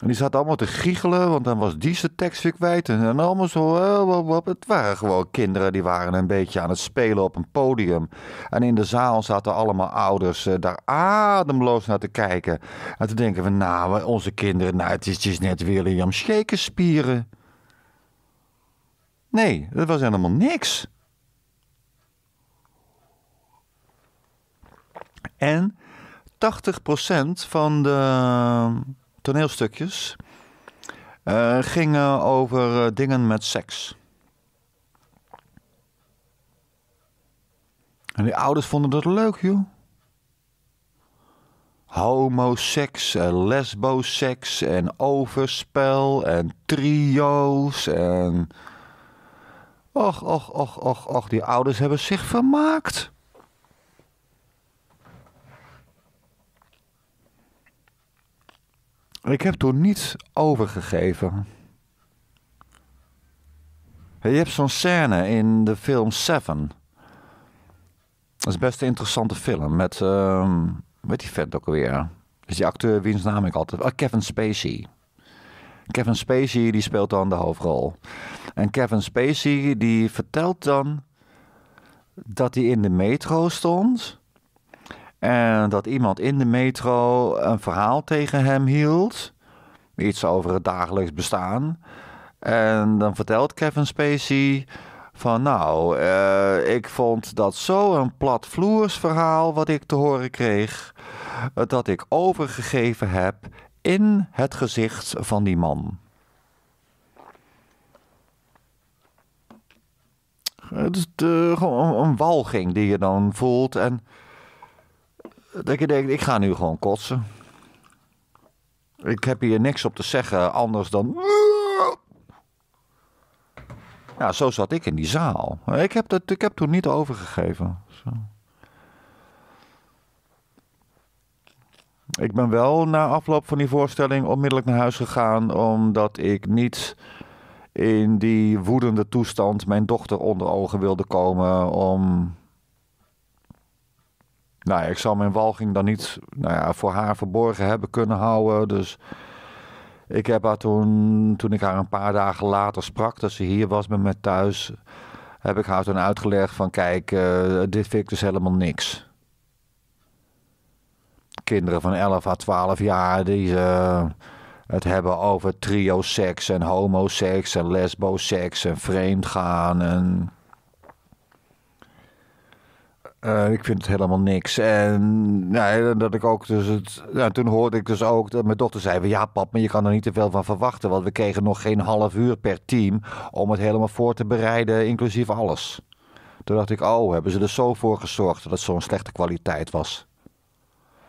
En die zaten allemaal te giechelen, want dan was die zijn tekst weer kwijt. En allemaal zo. Oh, het waren gewoon kinderen die waren een beetje aan het spelen op een podium. En in de zaal zaten allemaal ouders eh, daar ademloos naar te kijken. En te denken van, nou, onze kinderen, nou, het is, het is net William Shakespeare. Nee, dat was helemaal niks. En 80% van de toneelstukjes eh, gingen over eh, dingen met seks. En die ouders vonden dat leuk, joh. Homoseks en lesboseks en overspel en trio's en... Och, och, och, och, och, die ouders hebben zich vermaakt. Ik heb toen niets overgegeven. Je hebt zo'n scène in de film Seven. Dat is best een interessante film. Met, uh, ehm, weet die vet ook alweer? Is die acteur, wiens naam ik altijd... Ah, Kevin Spacey. Kevin Spacey, die speelt dan de hoofdrol. En Kevin Spacey, die vertelt dan dat hij in de metro stond... En dat iemand in de metro een verhaal tegen hem hield. Iets over het dagelijks bestaan. En dan vertelt Kevin Spacey van nou, eh, ik vond dat zo'n platvloers verhaal wat ik te horen kreeg, dat ik overgegeven heb in het gezicht van die man. Het is de, eh, gewoon een walging die je dan voelt en dat je denkt, ik ga nu gewoon kotsen. Ik heb hier niks op te zeggen anders dan. Ja, zo zat ik in die zaal. Ik heb, dat, ik heb toen niet overgegeven. Zo. Ik ben wel na afloop van die voorstelling onmiddellijk naar huis gegaan, omdat ik niet in die woedende toestand mijn dochter onder ogen wilde komen om nou ik zal mijn walging dan niet nou ja, voor haar verborgen hebben kunnen houden. Dus ik heb haar toen, toen ik haar een paar dagen later sprak, dat ze hier was met mij thuis, heb ik haar toen uitgelegd van kijk, eh, dit vind ik dus helemaal niks. Kinderen van 11 à 12 jaar die eh, het hebben over trio-seks en homoseks en lesboseks en vreemdgaan en... Eh, ik vind het helemaal niks. En nou, dat ik ook dus het, nou, toen hoorde ik dus ook dat mijn dochter zei: Ja, pap, maar je kan er niet te veel van verwachten. Want we kregen nog geen half uur per team om het helemaal voor te bereiden, inclusief alles. Toen dacht ik: Oh, hebben ze er zo voor gezorgd dat het zo'n slechte kwaliteit was?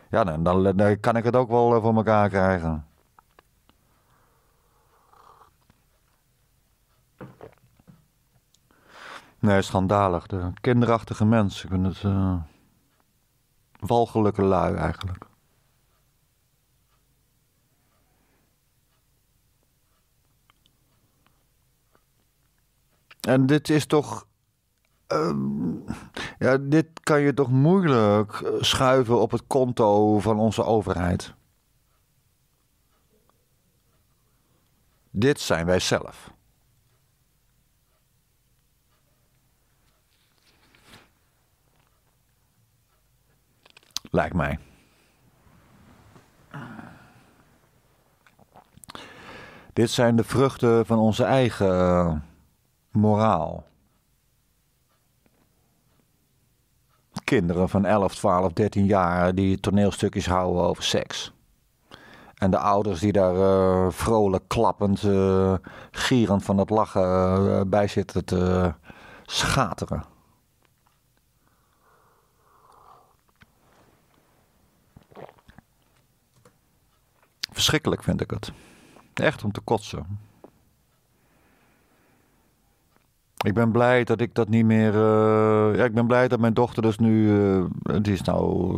Ja, nou, dan, dan, dan kan ik het ook wel eh, voor elkaar krijgen. Nee, schandalig. De kinderachtige mensen kunnen het. Eh, walgelijke lui eigenlijk. En dit is toch. Ehm, ja, dit kan je toch moeilijk schuiven op het konto van onze overheid. Dit zijn wij zelf. Lijkt mij. Dit zijn de vruchten van onze eigen eh, moraal. Kinderen van 11, 12, 13 jaar die toneelstukjes houden over seks. En de ouders die daar eh, vrolijk, klappend, eh, gierend van het lachen bij zitten te schateren. Verschrikkelijk vind ik het. Echt om te kotsen. Ik ben blij dat ik dat niet meer. Eh, ja, ik ben blij dat mijn dochter dus nu. Eh, die is nou.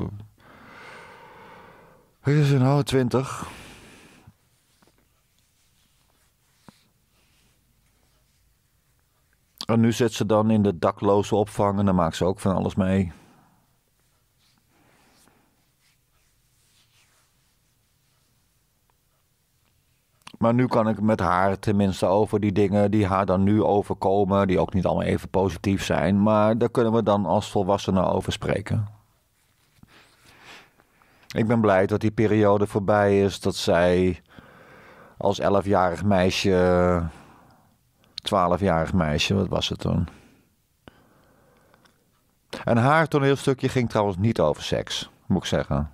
Uh, is nou 20. En nu zit ze dan in de dakloze opvang en dan maakt ze ook van alles mee. Maar nu kan ik met haar tenminste over die dingen die haar dan nu overkomen, die ook niet allemaal even positief zijn, maar daar kunnen we dan als volwassenen over spreken. Ik ben blij dat die periode voorbij is, dat zij als 11-jarig meisje, 12-jarig meisje, wat was het toen? En haar toneelstukje ging trouwens niet over seks, moet ik zeggen.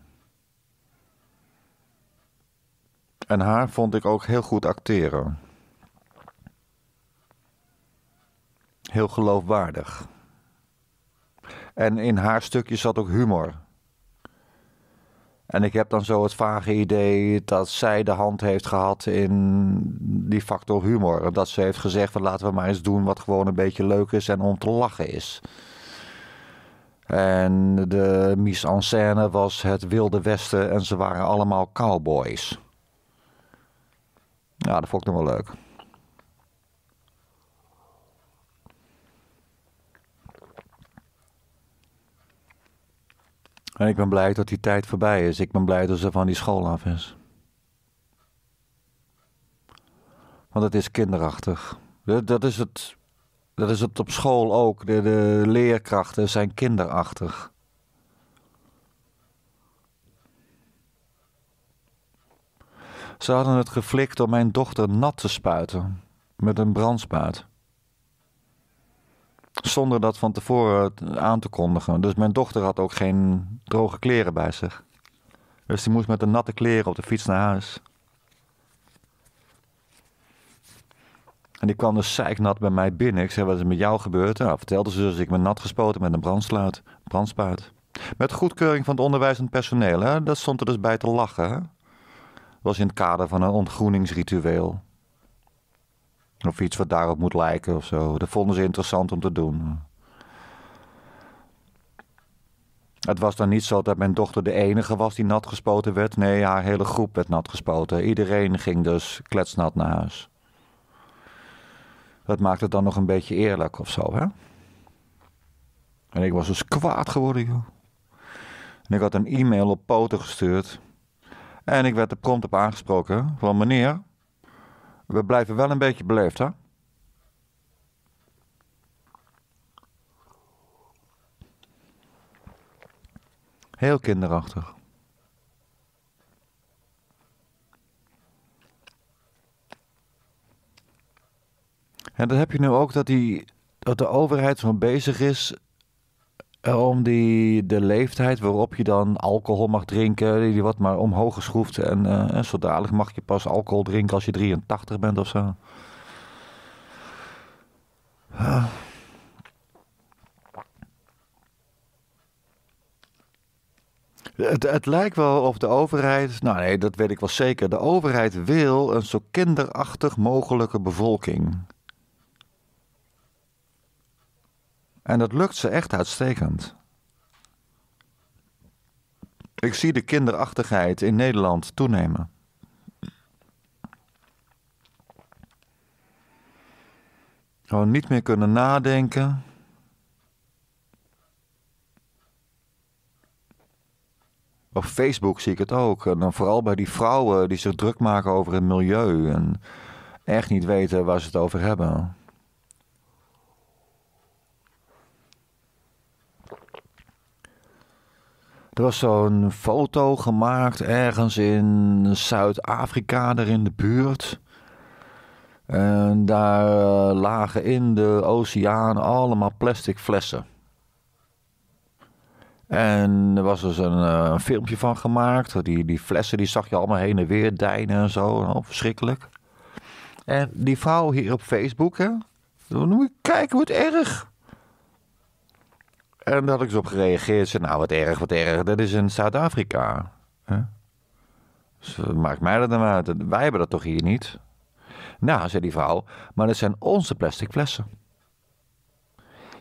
En haar vond ik ook heel goed acteren. Heel geloofwaardig. En in haar stukje zat ook humor. En ik heb dan zo het vage idee dat zij de hand heeft gehad in die factor humor. Dat ze heeft gezegd van laten we maar eens doen wat gewoon een beetje leuk is en om te lachen is. En de mise en scène was het Wilde Westen en ze waren allemaal cowboys. Ja, dat vond ik nog wel leuk. En ik ben blij dat die tijd voorbij is. Ik ben blij dat ze van die school af is. Want het is kinderachtig. Dat is het. Dat is het op school ook. De, de leerkrachten zijn kinderachtig. Ze hadden het geflikt om mijn dochter nat te spuiten met een brandspuit. Zonder dat van tevoren aan te kondigen. Dus mijn dochter had ook geen droge kleren bij zich. Dus die moest met de natte kleren op de fiets naar huis. En die kwam dus zeiknat bij mij binnen. Ik zei, wat is met jou gebeurd? Nou, vertelde ze dus, ik ben nat gespoten met een brandspuit. Met goedkeuring van het onderwijs en het personeel, hè? Dat stond er dus bij te lachen, was in het kader van een ontgroeningsritueel. Of iets wat daarop moet lijken of zo. Dat vonden ze interessant om te doen. Het was dan niet zo dat mijn dochter de enige was die nat gespoten werd. Nee, haar hele groep werd nat gespoten. Iedereen ging dus kletsnat naar huis. Dat maakte het dan nog een beetje eerlijk of zo, hè? En ik was dus kwaad geworden, joh. En ik had een e-mail op poten gestuurd. En ik werd er prompt op aangesproken van meneer, we blijven wel een beetje beleefd hè. Heel kinderachtig. En dat heb je nu ook dat, die, dat de overheid zo bezig is eh, om die, de leeftijd waarop je dan alcohol mag drinken, die, wat maar omhoog geschroefd. En, uh, en zodanig mag je pas alcohol drinken als je 83 bent of zo. Ah. Het, het, lijkt wel of de overheid, nou nee, dat weet ik wel zeker. De overheid wil een zo kinderachtig mogelijke bevolking. En dat lukt ze echt uitstekend. Ik zie de kinderachtigheid in Nederland toenemen. Gewoon niet meer kunnen nadenken. Op Facebook zie ik het ook. En dan vooral bij die vrouwen die zich druk maken over het milieu. En echt niet weten waar ze het over hebben. Er was zo'n foto gemaakt ergens in Zuid-Afrika, daar in de buurt. En daar eh, lagen in de oceaan allemaal plastic flessen. En er was dus een, eh, een, filmpje van gemaakt. Die, die flessen die zag je allemaal heen en weer deinen en zo. Oh, verschrikkelijk. En die vrouw hier op Facebook, hè. Dan moet je kijken wat erg. En daar had ik ze dus op gereageerd. Ze nou, wat erg, wat erg. Dat is in Zuid-Afrika. Huh? Dus, eh, maakt mij dat dan nou uit? Wij hebben dat toch hier niet? Nou, zei die vrouw, maar dat zijn onze plastic flessen.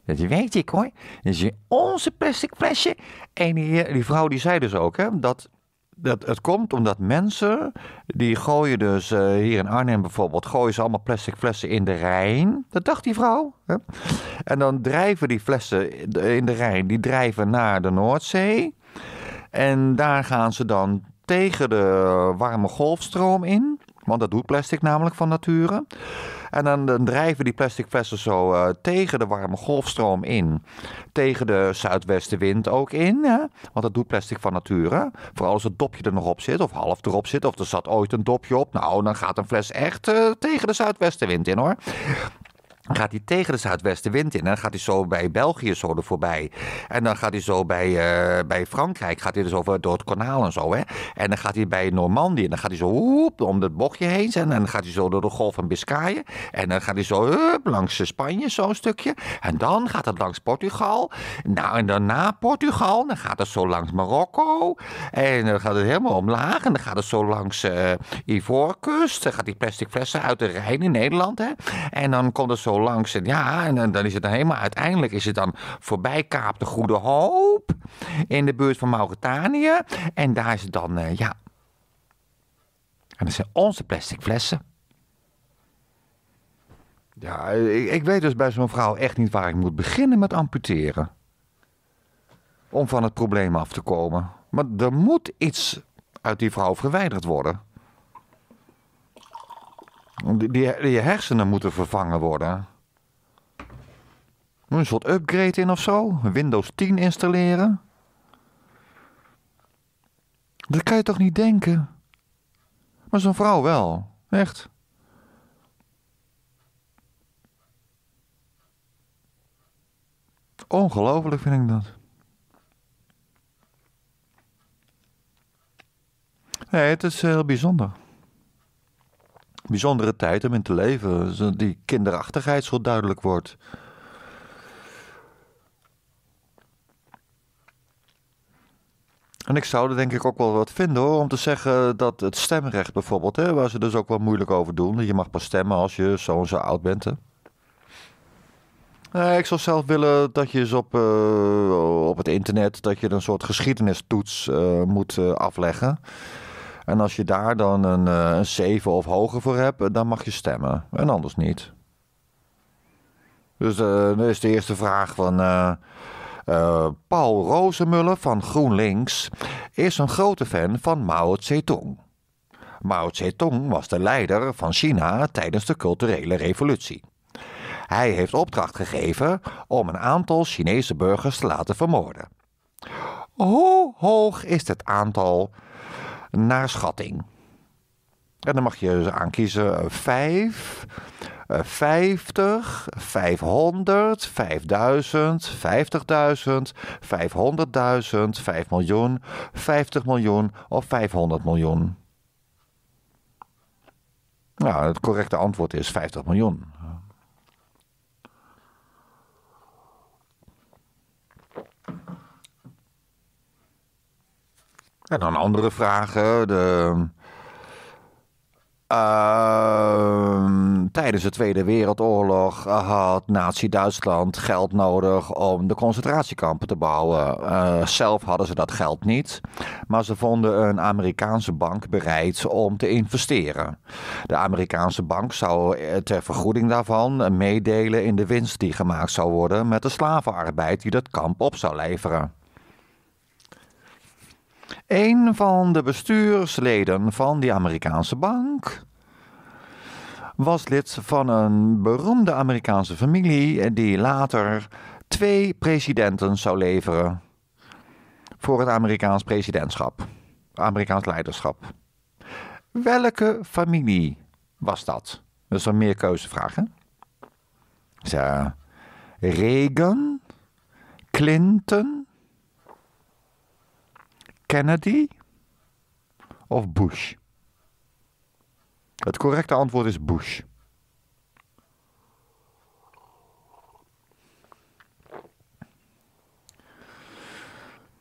Dat weet ik hoor. Dat is onze plastic flessen En die, eh, die vrouw die zei dus ook hè, dat dat, het komt omdat mensen, die gooien dus eh, hier in Arnhem bijvoorbeeld, gooien ze allemaal plastic flessen in de Rijn. Dat dacht die vrouw. Hè? En dan drijven die flessen in de Rijn, die drijven naar de Noordzee. En daar gaan ze dan tegen de warme golfstroom in. Want dat doet plastic namelijk van nature. En dan, drijven die plastic flessen zo eh, tegen de warme golfstroom in. Tegen de zuidwestenwind ook in. Hè? Want dat doet plastic van nature. Vooral als het dopje er nog op zit, of half erop zit, of er zat ooit een dopje op. Nou, dan gaat een fles echt eh, tegen de zuidwestenwind in hoor gaat hij tegen de zuidwestenwind in. En dan gaat hij zo bij België zo er voorbij. En dan gaat hij zo bij, bij Frankrijk, gaat hij dus over door het kanaal en zo. Hè? En dan gaat hij bij Normandië, en dan gaat hij zo om dat bochtje heen. En dan gaat hij zo door de golf van Biscayen. En dan gaat hij zo langs Spanje, zo'n stukje. En dan gaat het langs Portugal. Nou, en daarna Portugal. Dan gaat het zo langs Marokko. En dan gaat het helemaal omlaag. En dan gaat het zo langs uh, Ivoorkust. Dan gaat die plastic flessen uit de Rijn in Nederland. Hè? En dan komt het zo langs. En ja, en, eh, dan is het dan helemaal. Uiteindelijk is het dan voorbij Kaap de Goede Hoop. In de buurt van Mauritanië. En daar is het dan, eh, ja. En dat zijn onze plastic flessen. Ja, ik weet dus bij zo'n vrouw echt niet waar ik moet beginnen met amputeren. Om van het probleem af te komen. Maar er moet iets uit die vrouw verwijderd worden. Die, die, hersenen moeten vervangen worden. Een soort upgrade in of zo. Windows 10 installeren. Dat kan je toch niet denken? Maar zo'n vrouw wel. Echt. Ongelooflijk vind ik dat. Nee, het is eh, heel bijzonder bijzondere tijd om in te leven. Die kinderachtigheid zo duidelijk wordt. En ik zou er denk ik ook wel wat vinden hoor, om te zeggen dat het stemrecht bijvoorbeeld, hè, waar ze dus ook wel moeilijk over doen, je mag pas stemmen als je zo en zo oud bent. Eh, ik zou zelf willen dat je eens op, eh, op het internet dat je een soort geschiedenistoets eh, moet afleggen. En als je daar dan een, eh, een 7 of hoger voor hebt, eh, dan mag je stemmen. En anders niet. Dus eh, dat is de eerste vraag van... Paul Rozemuller van GroenLinks is een grote fan van Mao Zedong. Mao Zedong was de leider van China tijdens de Culturele Revolutie. Hij heeft opdracht gegeven om een aantal Chinese burgers te laten vermoorden. Hoe hoog is het aantal naar schatting. En dan mag je ze aankiezen 5, 50, 500, 5000, 50.000, 500.000, 5 miljoen, 50 miljoen of 500 miljoen. Nou, het correcte antwoord is 50 miljoen. En dan andere vragen. De, ehm, tijdens de Tweede Wereldoorlog had Nazi-Duitsland geld nodig om de concentratiekampen te bouwen. Eh, zelf hadden ze dat geld niet, maar ze vonden een Amerikaanse bank bereid om te investeren. De Amerikaanse bank zou ter vergoeding daarvan meedelen in de winst die gemaakt zou worden met de slavenarbeid die dat kamp op zou leveren. Een van de bestuursleden van die Amerikaanse bank was lid van een beroemde Amerikaanse familie die later twee presidenten zou leveren voor het Amerikaans presidentschap, Amerikaans leiderschap. Welke familie was dat? Dat is een meerkeuzevraag, hè? Reagan, Clinton, Kennedy of Bush? Het correcte antwoord is Bush.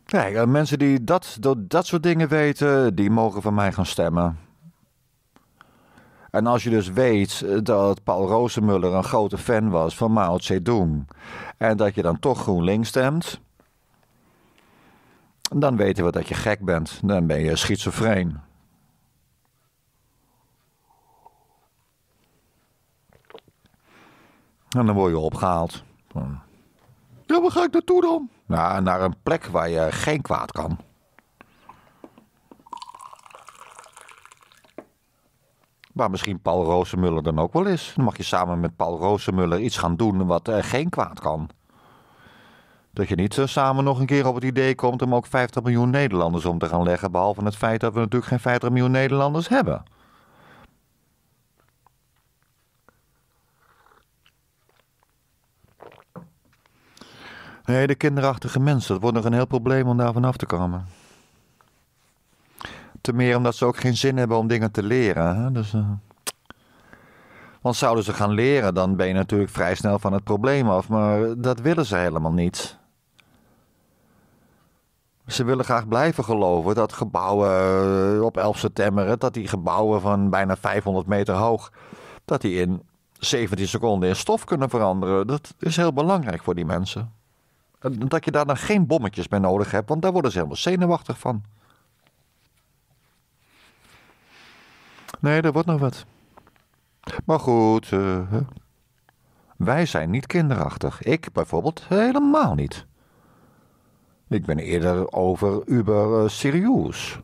Kijk, mensen die dat, dat, soort dingen weten, die mogen van mij gaan stemmen. En als je dus weet eh, dat Paul Rosemuller een grote fan was van Mao Zedong... en dat je dan toch GroenLinks stemt dan weten we dat je gek bent. Dan ben je schizofreen. En dan word je opgehaald. Ja, waar ga ik naartoe dan? Nou, naar een plek waar je geen kwaad kan. Waar misschien Paul Rozemuller dan ook wel is. Dan mag je samen met Paul Rozemuller iets gaan doen wat eh, geen kwaad kan dat je niet zo samen nog een keer op het idee komt om ook 50 miljoen Nederlanders om te gaan leggen. Behalve het feit dat we natuurlijk geen 50 miljoen Nederlanders hebben. Nee, de kinderachtige mensen. Dat wordt nog een heel probleem om daar vanaf te komen. Te meer omdat ze ook geen zin hebben om dingen te leren. Hè? Dus, eh. Want zouden ze gaan leren, dan ben je natuurlijk vrij snel van het probleem af. Maar dat willen ze helemaal niet. Ze willen graag blijven geloven dat gebouwen eh, op 11 september, dat die gebouwen van bijna 500 meter hoog, dat die in 17 seconden in stof kunnen veranderen. Dat is heel belangrijk voor die mensen. Dat je daar dan geen bommetjes bij nodig hebt, want daar worden ze helemaal zenuwachtig van. Nee, er wordt nog wat. Maar goed, eh, wij zijn niet kinderachtig. Ik bijvoorbeeld helemaal niet. Ik ben eerder over uber eh, serieus.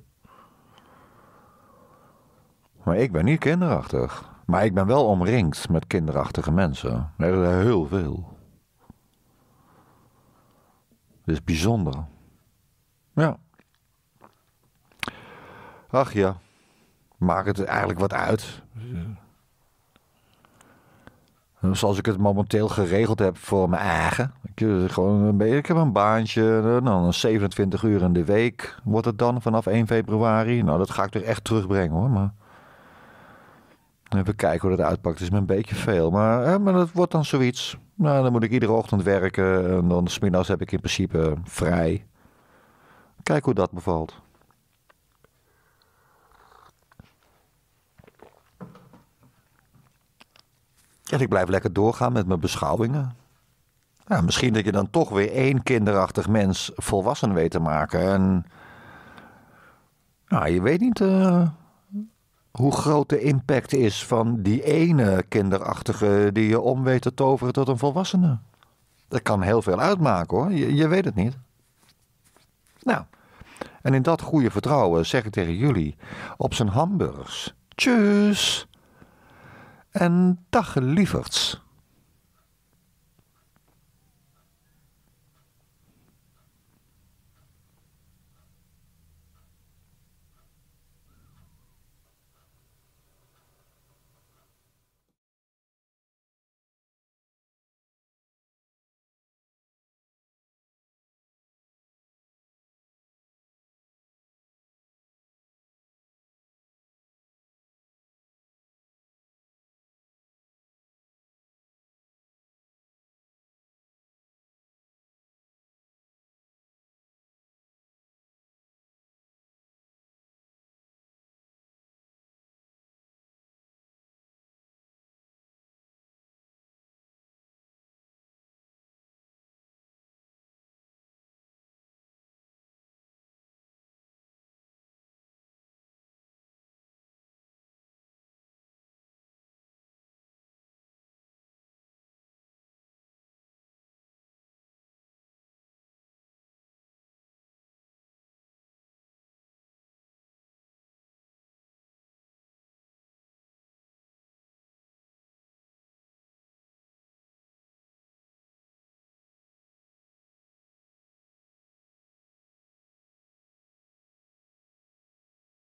Maar ik ben niet kinderachtig. Maar ik ben wel omringd met kinderachtige mensen. Er zijn heel veel. Het is bijzonder. Ja. Ach ja. Maakt het eigenlijk wat uit? Zoals ik het momenteel geregeld heb voor mijn eigen. Ik, eh, gewoon een beetje, heb een baantje, eh, nou, 27 uur in de week wordt het dan vanaf 1 februari. Nou, dat ga ik er echt terugbrengen hoor. Maar even kijken hoe dat uitpakt. Het is me een beetje veel. Maar, eh, maar dat wordt dan zoiets. Nou, dan moet ik iedere ochtend werken. En dan smiddags heb ik in principe vrij. Kijk hoe dat bevalt. En ik blijf lekker doorgaan met mijn beschouwingen. misschien dat je dan toch weer één kinderachtig mens volwassen weet te maken. En nou, je weet niet eh, hoe groot de impact is van die ene kinderachtige die je om weet te toveren tot een volwassene. Dat kan heel veel uitmaken hoor, je, je weet het niet. Nou, en in dat goede vertrouwen zeg ik tegen jullie op zijn hamburgers. tschüss en dag lieverds.